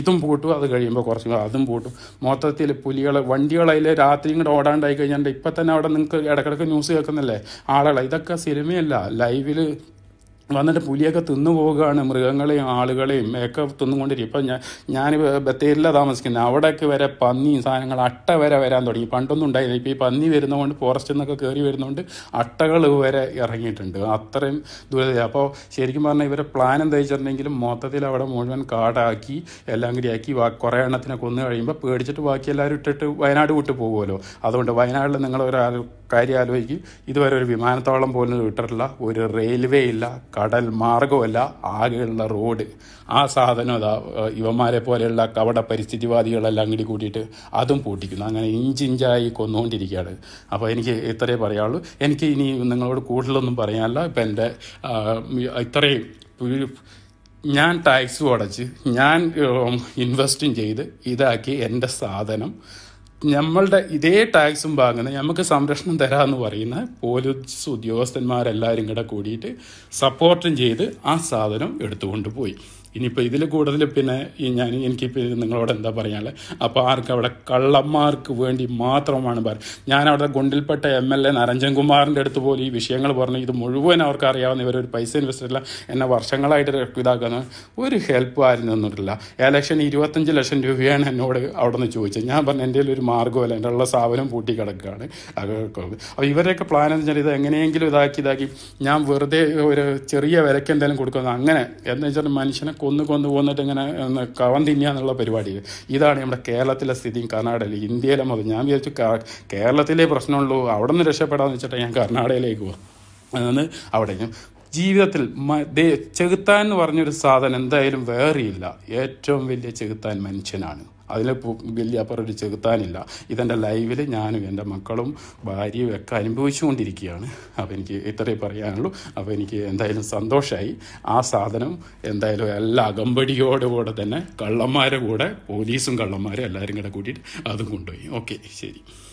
A: ഇതും പൂട്ടും അത് കഴിയുമ്പോൾ കുറച്ച് അതും പൂട്ടും മൊത്തത്തിൽ പുലികൾ വണ്ടികളതിൽ രാത്രിയും കൂടെ ഓടാണ്ടായി കഴിഞ്ഞാൽ ഇപ്പം തന്നെ അവിടെ നിങ്ങൾക്ക് ഇടക്കിടക്ക് ന്യൂസ് കേൾക്കുന്നല്ലേ ആളുകളെ ഇതൊക്കെ സിനിമയല്ല ലൈവിൽ വന്നിട്ട് പുലിയൊക്കെ തിന്നു പോവുകയാണ് മൃഗങ്ങളെയും ആളുകളെയും ഒക്കെ തിന്നുകൊണ്ടിരിക്കും ഇപ്പം ഞാൻ ഞാൻ ബത്തേരിലാണ് താമസിക്കുന്നത് അവിടേക്ക് വരെ പന്നി സാധനങ്ങൾ അട്ട വരെ വരാൻ തുടങ്ങി പണ്ടൊന്നും ഉണ്ടായില്ല ഇപ്പം ഈ പന്നി വരുന്നതുകൊണ്ട് ഫോറസ്റ്റിൽ നിന്നൊക്കെ കയറി വരുന്നതുകൊണ്ട് അട്ടകൾ വരെ ഇറങ്ങിയിട്ടുണ്ട് അത്രയും ദുരിത അപ്പോൾ ശരിക്കും പറഞ്ഞാൽ ഇവരെ പ്ലാൻ എന്താ വെച്ചിട്ടുണ്ടെങ്കിലും മൊത്തത്തിൽ അവിടെ മുഴുവൻ കാടാക്കി എല്ലാം കൂടി ആക്കി കുറേ എണ്ണത്തിനൊക്കെ കൊന്നു കഴിയുമ്പോൾ പേടിച്ചിട്ട് ബാക്കി എല്ലാവരും ഇട്ടിട്ട് വയനാട് വിട്ടു പോകുമല്ലോ അതുകൊണ്ട് വയനാട്ടിൽ നിങ്ങളൊരാൾ കാര്യം ആലോചിക്കും ഇതുവരെ ഒരു വിമാനത്താവളം പോലും വിട്ടിട്ടില്ല ഒരു റെയിൽവേ ഇല്ല കടൽ മാർഗമല്ല ആകെയുള്ള റോഡ് ആ സാധനം അതാ ഇവന്മാരെ പോലെയുള്ള കവട പരിസ്ഥിതിവാദികളെല്ലാം കൂടി കൂട്ടിയിട്ട് അതും പൂട്ടിക്കുന്നു അങ്ങനെ ഇഞ്ചിഞ്ചായി കൊന്നുകൊണ്ടിരിക്കുകയാണ് അപ്പോൾ എനിക്ക് ഇത്രയേ പറയാനുള്ളൂ എനിക്ക് ഇനി നിങ്ങളോട് കൂടുതലൊന്നും പറയാനില്ല ഇപ്പം എൻ്റെ ഇത്രയും ഞാൻ ടാക്സും അടച്ച് ഞാൻ ഇൻവെസ്റ്റും ചെയ്ത് ഇതാക്കി എൻ്റെ സാധനം നമ്മളുടെ ഇതേ ടാക്സും വാങ്ങുന്ന നമുക്ക് സംരക്ഷണം തരാമെന്ന് പറയുന്ന പോലീസ് ഉദ്യോഗസ്ഥന്മാരെല്ലാവരും കൂടെ കൂടിയിട്ട് സപ്പോർട്ടും ചെയ്ത് ആ സാധനം എടുത്തുകൊണ്ട് പോയി ഇനിയിപ്പോൾ ഇതിൽ കൂടുതൽ പിന്നെ ഈ ഞാൻ എനിക്ക് നിങ്ങളോട് എന്താ പറയാനുള്ളത് അപ്പോൾ ആർക്ക് അവിടെ കള്ളന്മാർക്ക് വേണ്ടി മാത്രമാണ് പറയുന്നത് ഞാൻ അവിടെ ഗുണ്ടിൽപ്പെട്ട എം എൽ എ നരഞ്ജൻ കുമാറിൻ്റെ അടുത്ത് പോലും ഈ വിഷയങ്ങൾ പറഞ്ഞു ഇത് മുഴുവൻ അവർക്ക് അറിയാവുന്ന ഇവരൊരു പൈസ ഇൻവെസ്റ്റ് എന്നെ വർഷങ്ങളായിട്ട് ഇതാക്കുന്ന ഒരു ഹെൽപ്പ് ആരും നിന്നിട്ടില്ല ഏലക്ഷൻ ഇരുപത്തഞ്ച് ലക്ഷം രൂപയാണ് എന്നോട് അവിടെ നിന്ന് ചോദിച്ചത് ഞാൻ പറഞ്ഞു എൻ്റെ ഒരു മാർഗ്ഗമല്ല എൻ്റെ ഉള്ള സാധനം പൂട്ടി കിടക്കുകയാണ് അപ്പോൾ ഇവരുടെയൊക്കെ പ്ലാൻ എന്ന് വെച്ചാൽ ഇത് എങ്ങനെയെങ്കിലും ഇതാക്കി ഇതാക്കി ഞാൻ വെറുതെ ഒരു ചെറിയ വിലക്ക് എന്തെങ്കിലും കൊടുക്കുന്നത് അങ്ങനെ എന്ന് വെച്ചാൽ മനുഷ്യനെ കൊന്ന് കൊന്ന് പോന്നിട്ട് ഇങ്ങനെ കവം തിന്നുക എന്നുള്ള പരിപാടി ഇതാണ് നമ്മുടെ കേരളത്തിലെ സ്ഥിതിയും കർണാടകയിൽ ഇന്ത്യയിലെ മതം ഞാൻ വിചാരിച്ചു കേരളത്തിലെ പ്രശ്നമുള്ളൂ അവിടെ നിന്ന് രക്ഷപ്പെടാമെന്ന് വെച്ചിട്ട് ഞാൻ കർണാടകയിലേക്ക് പോകും അതാണ് അവിടെ ജീവിതത്തിൽ ചെകുത്താൻ എന്ന് പറഞ്ഞൊരു സാധനം എന്തായാലും വേറെയില്ല ഏറ്റവും വലിയ ചെകുത്താൻ മനുഷ്യനാണ് അതിൽ വലിയ അപ്പുറം ഒരു ചെകുത്താനില്ല ഇതെൻ്റെ ലൈവിൽ ഞാനും എൻ്റെ മക്കളും ഭാര്യയും ഒക്കെ അനുഭവിച്ചുകൊണ്ടിരിക്കുകയാണ് അപ്പോൾ എനിക്ക് ഇത്രയും പറയാനുള്ളൂ അപ്പോൾ എനിക്ക് എന്തായാലും സന്തോഷമായി ആ സാധനം എന്തായാലും എല്ലാ അകമ്പടിയോടുകൂടെ തന്നെ കള്ളന്മാരെ കൂടെ പോലീസും കള്ളന്മാരും എല്ലാവരും കൂടെ കൂട്ടിയിട്ട് അതും കൊണ്ടുപോയി ഓക്കെ ശരി